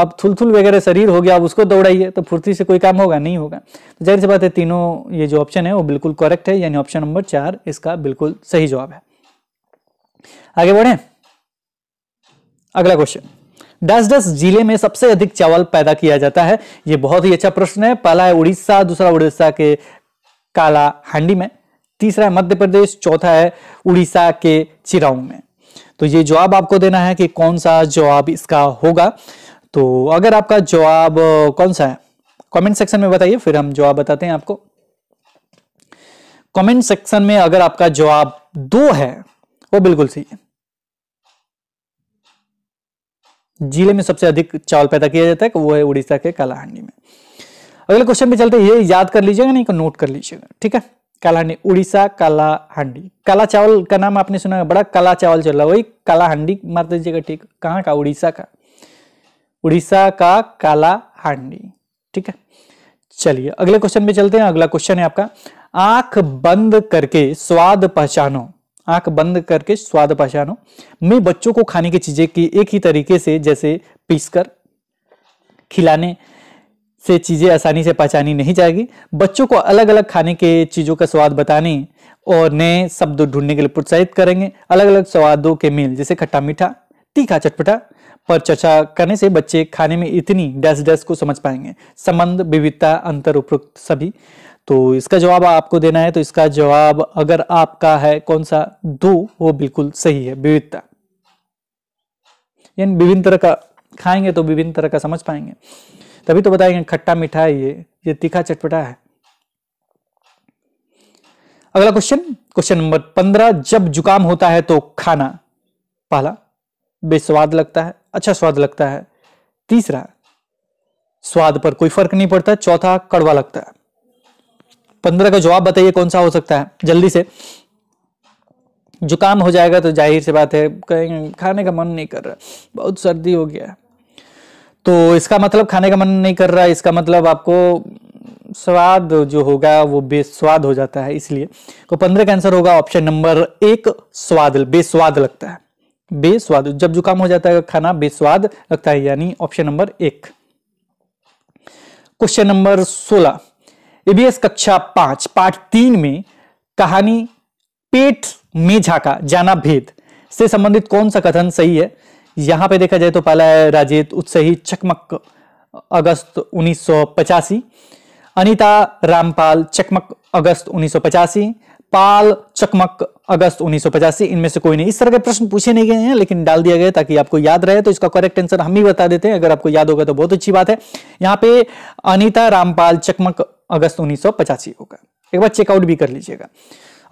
अब थुलथुल वगैरह शरीर हो गया अब उसको दौड़ाइए तो फुर्ती से कोई काम होगा नहीं होगा तो जाहिर सी बात है तीनों ये जो ऑप्शन है वो बिल्कुल करेक्ट है यानी ऑप्शन नंबर चार इसका बिल्कुल सही जवाब है आगे बढ़े अगला क्वेश्चन डस डस जिले में सबसे अधिक चावल पैदा किया जाता है ये बहुत ही अच्छा प्रश्न है पहला है उड़ीसा दूसरा उड़ीसा के काला हांडी में तीसरा है मध्य प्रदेश चौथा है उड़ीसा के चिराऊ में तो ये जवाब आपको देना है कि कौन सा जवाब इसका होगा तो अगर आपका जवाब कौन सा है कमेंट सेक्शन में बताइए फिर हम जवाब बताते हैं आपको कमेंट सेक्शन में अगर आपका जवाब दो है वो बिल्कुल सही है जिले में सबसे अधिक चावल पैदा किया जाता है वो है उड़ीसा के कालाहांडी में अगले क्वेश्चन पे चलते हैं ये याद कर लीजिएगा नहीं तो नोट कर लीजिएगा ठीक है कालाहांडी उड़ीसा हांडी काला चावल का नाम आपने सुना बड़ा काला चावल चल रहा है वही कालाहांडी मार दीजिएगा ठीक कहाँ का उड़ीसा का उड़ीसा का हांडी ठीक है चलिए अगले क्वेश्चन पे चलते हैं अगला क्वेश्चन है आपका आंख बंद करके स्वाद पहचानो आंख बंद करके स्वाद पहचानो मैं बच्चों को खाने की चीजें की एक ही तरीके से जैसे पीसकर खिलाने से चीज़ें आसानी से पहचानी नहीं जाएगी बच्चों को अलग अलग खाने के चीज़ों का स्वाद बताने और नए शब्द ढूंढने के लिए प्रोत्साहित करेंगे अलग अलग स्वादों के मेल जैसे खट्टा मीठा तीखा चटपटा पर चर्चा करने से बच्चे खाने में इतनी डैश डैश को समझ पाएंगे संबंध विविधता अंतर उपयुक्त सभी तो इसका जवाब आपको देना है तो इसका जवाब अगर आपका है कौन सा दो वो बिल्कुल सही है विविधता यानी विभिन्न तरह का खाएंगे तो विभिन्न तरह का समझ पाएंगे तभी तो बताएंगे खट्टा मीठा है ये ये तीखा चटपटा है अगला क्वेश्चन क्वेश्चन नंबर पंद्रह जब जुकाम होता है तो खाना पहला बेस्वाद लगता है अच्छा स्वाद लगता है तीसरा स्वाद पर कोई फर्क नहीं पड़ता चौथा कड़वा लगता है पंद्रह का जवाब बताइए कौन सा हो सकता है जल्दी से जुकाम हो जाएगा तो जाहिर सी बात है कहेंगे खाने का मन नहीं कर रहा बहुत सर्दी हो गया है तो इसका मतलब खाने का मन नहीं कर रहा है इसका मतलब आपको स्वाद जो होगा वो बेस्वाद हो जाता है इसलिए तो पंद्रह का आंसर होगा ऑप्शन नंबर एक स्वाद बेस्वाद लगता है बेस्वाद जब जुकाम हो जाता है खाना बेस्वाद लगता है यानी ऑप्शन नंबर एक क्वेश्चन नंबर सोलह एबीएस कक्षा पांच पार्ट तीन में कहानी पेट में झाका जाना भेद से संबंधित कौन सा कथन सही है यहाँ पे देखा जाए तो पहला है राजेत उत्सही चकमक अगस्त उन्नीस अनिता रामपाल चकमक अगस्त उन्नीस पाल चकमक अगस्त उन्नीस इनमें से कोई नहीं इस तरह के प्रश्न पूछे नहीं गए हैं लेकिन डाल दिया गया ताकि आपको याद रहे तो इसका करेक्ट आंसर हम ही बता देते हैं अगर आपको याद होगा तो बहुत अच्छी बात है यहाँ पे अनिता रामपाल चकमक अगस्त उन्नीस होगा एक बार चेकआउट भी कर लीजिएगा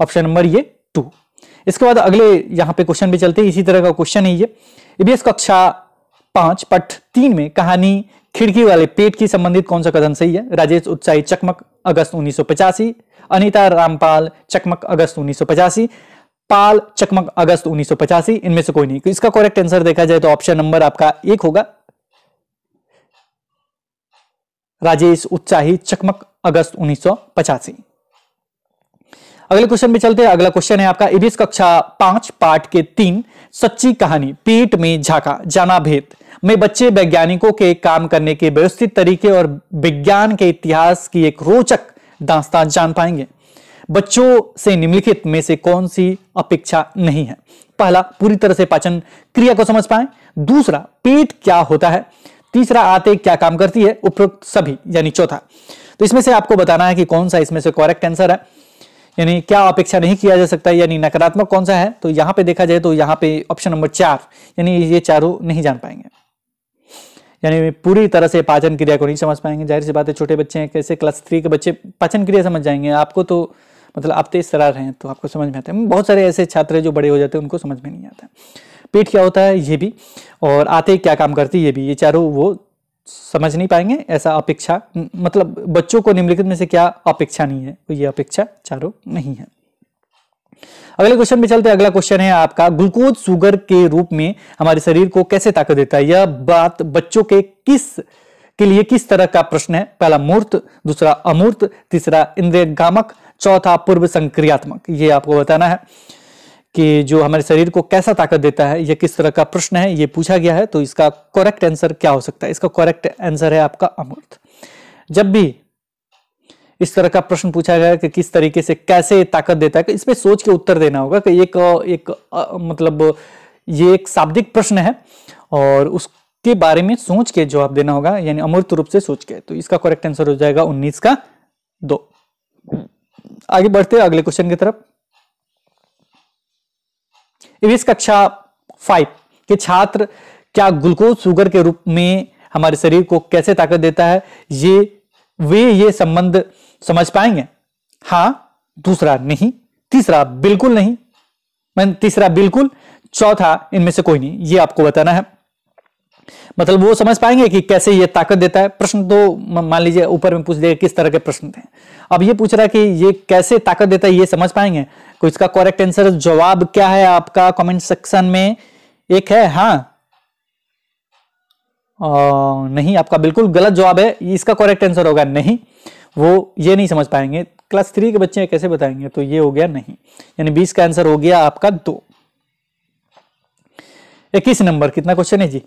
ऑप्शन नंबर ये टू इसके बाद अगले यहाँ पे क्वेश्चन भी चलते हैं इसी तरह का क्वेश्चन है ये ईबीएस कक्षा पांच पठ तीन में कहानी खिड़की वाले पेट की संबंधित कौन सा कथन सही है राजेश उत्साही चकमक अगस्त उन्नीस अनिता रामपाल चकमक अगस्त उन्नीस पाल चकमक अगस्त उन्नीस इनमें से कोई नहीं इसका करेक्ट आंसर देखा जाए तो ऑप्शन नंबर आपका एक होगा राजेश उत्साही चकमक अगस्त उन्नीस अगले क्वेश्चन में चलते हैं अगला क्वेश्चन है आपका इबिस कक्षा पांच पाठ के तीन सच्ची कहानी पेट में झाका जाना भेद में बच्चे वैज्ञानिकों के काम करने के व्यवस्थित तरीके और विज्ञान के इतिहास की एक रोचक दास्तान जान पाएंगे बच्चों से निम्नलिखित में से कौन सी अपेक्षा नहीं है पहला पूरी तरह से पाचन क्रिया को समझ पाए दूसरा पेट क्या होता है तीसरा आते क्या काम करती है उपरोक्त सभी यानी चौथा तो इसमें से आपको बताना है कि कौन सा इसमें से करेक्ट आंसर है यानी क्या अपेक्षा नहीं किया जा सकता यानी नकारात्मक कौन सा है तो यहाँ पे देखा जाए तो यहाँ पे ऑप्शन नंबर चार यानी ये चारों नहीं जान पाएंगे यानी पूरी तरह से पाचन क्रिया को नहीं समझ पाएंगे जाहिर सी बात है छोटे बच्चे हैं कैसे क्लास थ्री के बच्चे पाचन क्रिया समझ जाएंगे आपको तो मतलब आप तेज रहे हैं तो आपको समझ में आता है बहुत सारे ऐसे छात्र जो बड़े हो जाते हैं उनको समझ में नहीं आता पेट क्या होता है ये भी और आते क्या काम करती है ये भी ये चारों वो समझ नहीं पाएंगे ऐसा अपेक्षा मतलब बच्चों को निम्नलिखित में से क्या अपेक्षा नहीं है तो ये अपेक्षा चारों नहीं है अगले क्वेश्चन में चलते हैं अगला क्वेश्चन है आपका ग्लूकोज सुगर के रूप में हमारे शरीर को कैसे ताकत देता है यह बात बच्चों के किस के लिए किस तरह का प्रश्न है पहला मूर्त दूसरा अमूर्त तीसरा इंद्रियगामक चौथा पूर्व संक्रियात्मक ये आपको बताना है कि जो हमारे शरीर को कैसा ताकत देता है यह किस तरह का प्रश्न है ये पूछा गया है तो इसका करेक्ट आंसर क्या हो सकता है इसका करेक्ट आंसर है आपका अमृत जब भी इस तरह का प्रश्न पूछा गया कि किस तरीके से कैसे ताकत देता है इसमें सोच के उत्तर देना होगा कि एक एक आ, मतलब ये एक शाब्दिक प्रश्न है और उसके बारे में सोच के जवाब देना होगा यानी अमूर्त रूप से सोच के तो इसका करेक्ट आंसर हो जाएगा उन्नीस का दो आगे बढ़ते अगले क्वेश्चन की तरफ इस कक्षा फाइव के छात्र क्या ग्लूकोज शुगर के रूप में हमारे शरीर को कैसे ताकत देता है ये वे ये संबंध समझ पाएंगे हाँ दूसरा नहीं तीसरा बिल्कुल नहीं मैं तीसरा बिल्कुल चौथा इनमें से कोई नहीं ये आपको बताना है मतलब वो समझ पाएंगे कि कैसे ये ताकत देता है प्रश्न तो मान लीजिए ऊपर में पूछ देगा किस तरह के प्रश्न थे अब ये पूछ रहा है कि ये कैसे ताकत देता है ये समझ पाएंगे तो इसका करेक्ट आंसर जवाब क्या है आपका कमेंट सेक्शन में एक है हाँ आ, नहीं आपका बिल्कुल गलत जवाब है इसका करेक्ट आंसर होगा नहीं वो ये नहीं समझ पाएंगे क्लास थ्री के बच्चे कैसे बताएंगे तो ये हो गया नहीं यानी बीस का आंसर हो गया आपका दो इक्कीस नंबर कितना क्वेश्चन है जी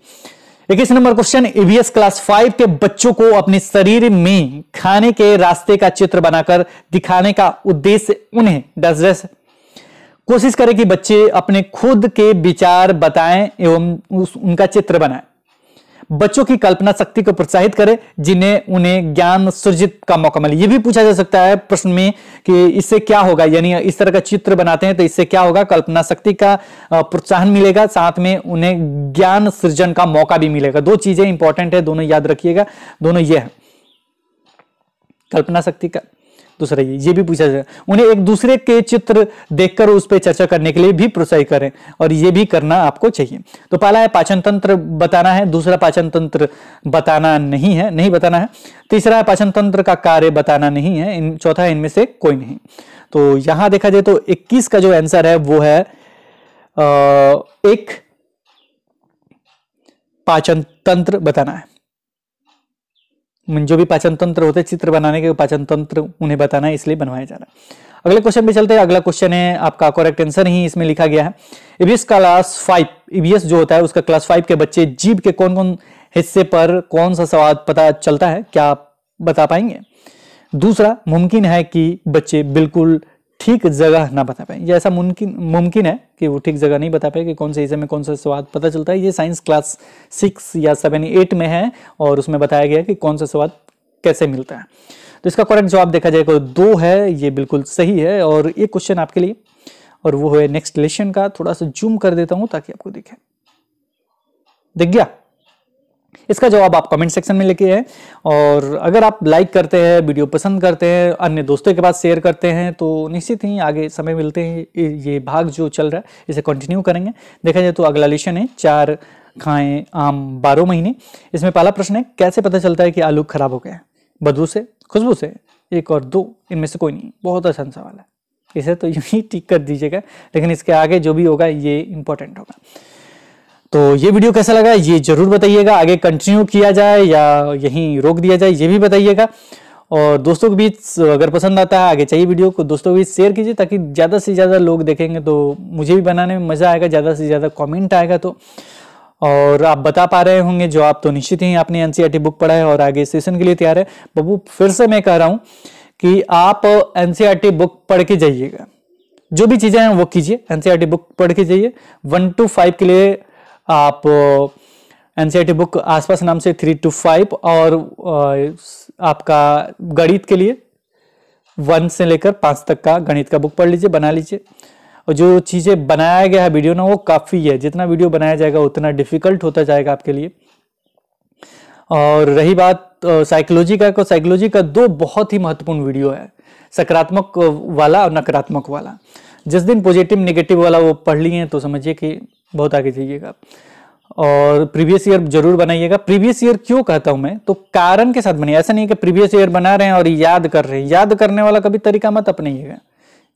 इक्कीस नंबर क्वेश्चन ईवीएस क्लास फाइव के बच्चों को अपने शरीर में खाने के रास्ते का चित्र बनाकर दिखाने का उद्देश्य उन्हें डस डस कोशिश करें कि बच्चे अपने खुद के विचार बताएं एवं उस, उनका चित्र बनाएं बच्चों की कल्पना शक्ति को प्रोत्साहित करें जिन्हें उन्हें ज्ञान सृजित का मौका मिले ये भी पूछा जा सकता है प्रश्न में कि इससे क्या होगा यानी इस तरह का चित्र बनाते हैं तो इससे क्या होगा कल्पना शक्ति का प्रोत्साहन मिलेगा साथ में उन्हें ज्ञान सृजन का मौका भी मिलेगा दो चीजें इंपॉर्टेंट है दोनों याद रखिएगा दोनों ये है कल्पना शक्ति का दूसरा ये ये भी पूछा जाए उन्हें एक दूसरे के चित्र देखकर उस पर चर्चा करने के लिए भी प्रोत्साहित करें और ये भी करना आपको चाहिए तो पहला है पाचन तंत्र बताना है दूसरा पाचन तंत्र बताना नहीं है नहीं बताना है तीसरा है पाचन तंत्र का कार्य बताना नहीं है इन चौथा इनमें से कोई नहीं तो यहां देखा जाए तो इक्कीस का जो आंसर है वो है एक पाचन तंत्र बताना है जो भी पाचन तंत्र होते चित्र बनाने के पाचन तंत्र उन्हें बताना है इसलिए बनवाया जा रहा है अगले क्वेश्चन पे चलते हैं अगला क्वेश्चन है आपका करेक्ट आंसर ही इसमें लिखा गया है इबीएस क्लास फाइव इबीएस जो होता है उसका क्लास फाइव के बच्चे जीव के कौन कौन हिस्से पर कौन सा स्वाद पता चलता है क्या आप बता पाएंगे दूसरा मुमकिन है कि बच्चे बिल्कुल ठीक जगह ना बता पाए ये ऐसा मुमकिन मुमकिन है कि वो ठीक जगह नहीं बता पाए कि कौन से हिस्से में कौन सा स्वाद पता चलता है ये साइंस क्लास सिक्स या सेवन एट में है और उसमें बताया गया कि कौन सा स्वाद कैसे मिलता है तो इसका करेक्ट जवाब देखा जाए तो दो है ये बिल्कुल सही है और एक क्वेश्चन आपके लिए और वो है नेक्स्ट लेशन का थोड़ा सा जूम कर देता हूँ ताकि आपको दिखे दिख गया इसका जवाब आप कमेंट सेक्शन में लिखिए है और अगर आप लाइक करते हैं वीडियो पसंद करते हैं अन्य दोस्तों के पास शेयर करते हैं तो निश्चित ही आगे समय मिलते हैं ये भाग जो चल रहा है इसे कंटिन्यू करेंगे देखा जाए तो अगला लेशन है चार खाएं आम बारह महीने इसमें पहला प्रश्न है कैसे पता चलता है कि आलू खराब हो गए बदबू से खुशबू से एक और दो इनमें से कोई नहीं बहुत आसान सवाल है इसे तो यही टिक कर दीजिएगा लेकिन इसके आगे जो भी होगा ये इंपॉर्टेंट होगा तो ये वीडियो कैसा लगा ये जरूर बताइएगा आगे कंटिन्यू किया जाए या यहीं रोक दिया जाए ये भी बताइएगा और दोस्तों के बीच अगर पसंद आता है आगे चाहिए वीडियो को दोस्तों के बीच शेयर कीजिए ताकि ज़्यादा से ज़्यादा लोग देखेंगे तो मुझे भी बनाने में मज़ा आएगा ज़्यादा से ज़्यादा कमेंट आएगा तो और आप बता पा रहे होंगे जो आप तो निश्चित ही आपने एन बुक e पढ़ा है और आगे सेशन के लिए तैयार है बबू फिर से मैं कह रहा हूँ कि आप एन बुक e पढ़ के जाइएगा जो भी चीज़ें हैं वो कीजिए एन बुक e पढ़ के जाइए वन टू फाइव के लिए आप एन बुक e आसपास नाम से थ्री टू फाइव और आपका गणित के लिए वन से लेकर पाँच तक का गणित का बुक पढ़ लीजिए बना लीजिए और जो चीज़ें बनाया गया है वीडियो ना वो काफ़ी है जितना वीडियो बनाया जाएगा उतना डिफिकल्ट होता जाएगा आपके लिए और रही बात साइकोलॉजी का को तो साइकोलॉजी का दो बहुत ही महत्वपूर्ण वीडियो है सकारात्मक वाला और नकारात्मक वाला जिस दिन पॉजिटिव नेगेटिव वाला वो पढ़ लिए तो समझिए कि बहुत आगे जाइएगा आप और प्रीवियस ईयर जरूर बनाइएगा प्रीवियस ईयर क्यों कहता हूं मैं तो कारण के साथ बनिए ऐसा नहीं है कि प्रीवियस ईयर बना रहे हैं और याद कर रहे हैं याद करने वाला कभी तरीका मत अपनाइएगा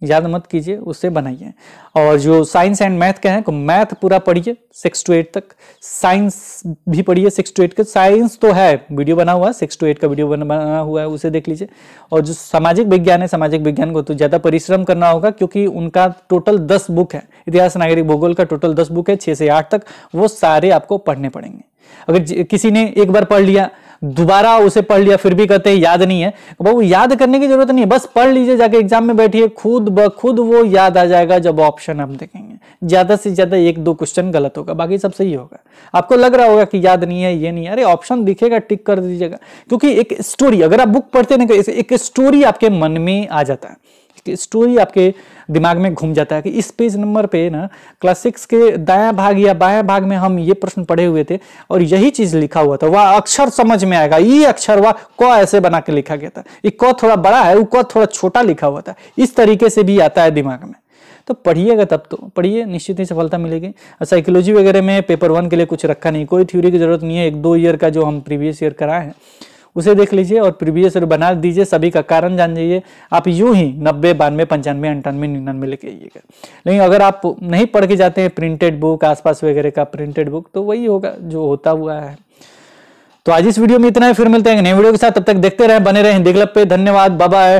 याद मत कीजिए उससे बनाइए और जो साइंस एंड मैथ का है मैथ पूरा पढ़िए सिक्स टू एट तक साइंस भी पढ़िए सिक्स टू एट का साइंस तो है वीडियो बना हुआ है सिक्स टू एट का वीडियो बना हुआ है उसे देख लीजिए और जो सामाजिक विज्ञान है सामाजिक विज्ञान को तो ज़्यादा परिश्रम करना होगा क्योंकि उनका टोटल दस बुक है इतिहास नागरिक भूगोल का टोटल दस बुक है छः से आठ तक वो सारे आपको पढ़ने पड़ेंगे अगर किसी ने एक बार पढ़ लिया दोबारा उसे पढ़ लिया फिर भी कहते हैं याद नहीं है बाबू याद करने की जरूरत नहीं है बस पढ़ लीजिए जाके एग्जाम में बैठिए खुद ब खुद वो याद आ जाएगा जब ऑप्शन हम देखेंगे ज्यादा से ज्यादा एक दो क्वेश्चन गलत होगा बाकी सब सही होगा आपको लग रहा होगा कि याद नहीं है ये नहीं अरे ऑप्शन दिखेगा टिक कर दीजिएगा क्योंकि एक स्टोरी अगर आप बुक पढ़ते ना एक स्टोरी आपके मन में आ जाता है स्टोरी आपके दिमाग में घूम जाता है कि इस पेज नंबर पे ना क्लास सिक्स के दाया भाग या बाया भाग में हम ये प्रश्न पढ़े हुए थे और यही चीज लिखा हुआ था वह अक्षर समझ में आएगा ये अक्षर वह क ऐसे बना के लिखा गया था ये क थोड़ा बड़ा है वो क थोड़ा छोटा लिखा हुआ था इस तरीके से भी आता है दिमाग में तो पढ़िएगा तब तो पढ़िए निश्चित ही सफलता मिलेगी साइकोलॉजी वगैरह में पेपर वन के लिए कुछ रखा नहीं कोई थ्योरी की जरूरत नहीं है एक दो ईयर का जो हम प्रीवियस ईयर कराए हैं उसे देख लीजिए और प्रीवियस ईयर बना दीजिए सभी का कारण जान जाइए आप यूं ही नब्बे बानवे पंचानवे अंठानवे निन्यानवे लेके आइएगा लेकिन अगर आप नहीं पढ़ के जाते हैं प्रिंटेड बुक आसपास वगैरह का प्रिंटेड बुक तो वही होगा जो होता हुआ है तो आज इस वीडियो में इतना ही फिर मिलते हैं नए वीडियो के साथ तब तक देखते रहे बने रहे डेवलप पे धन्यवाद बाबा है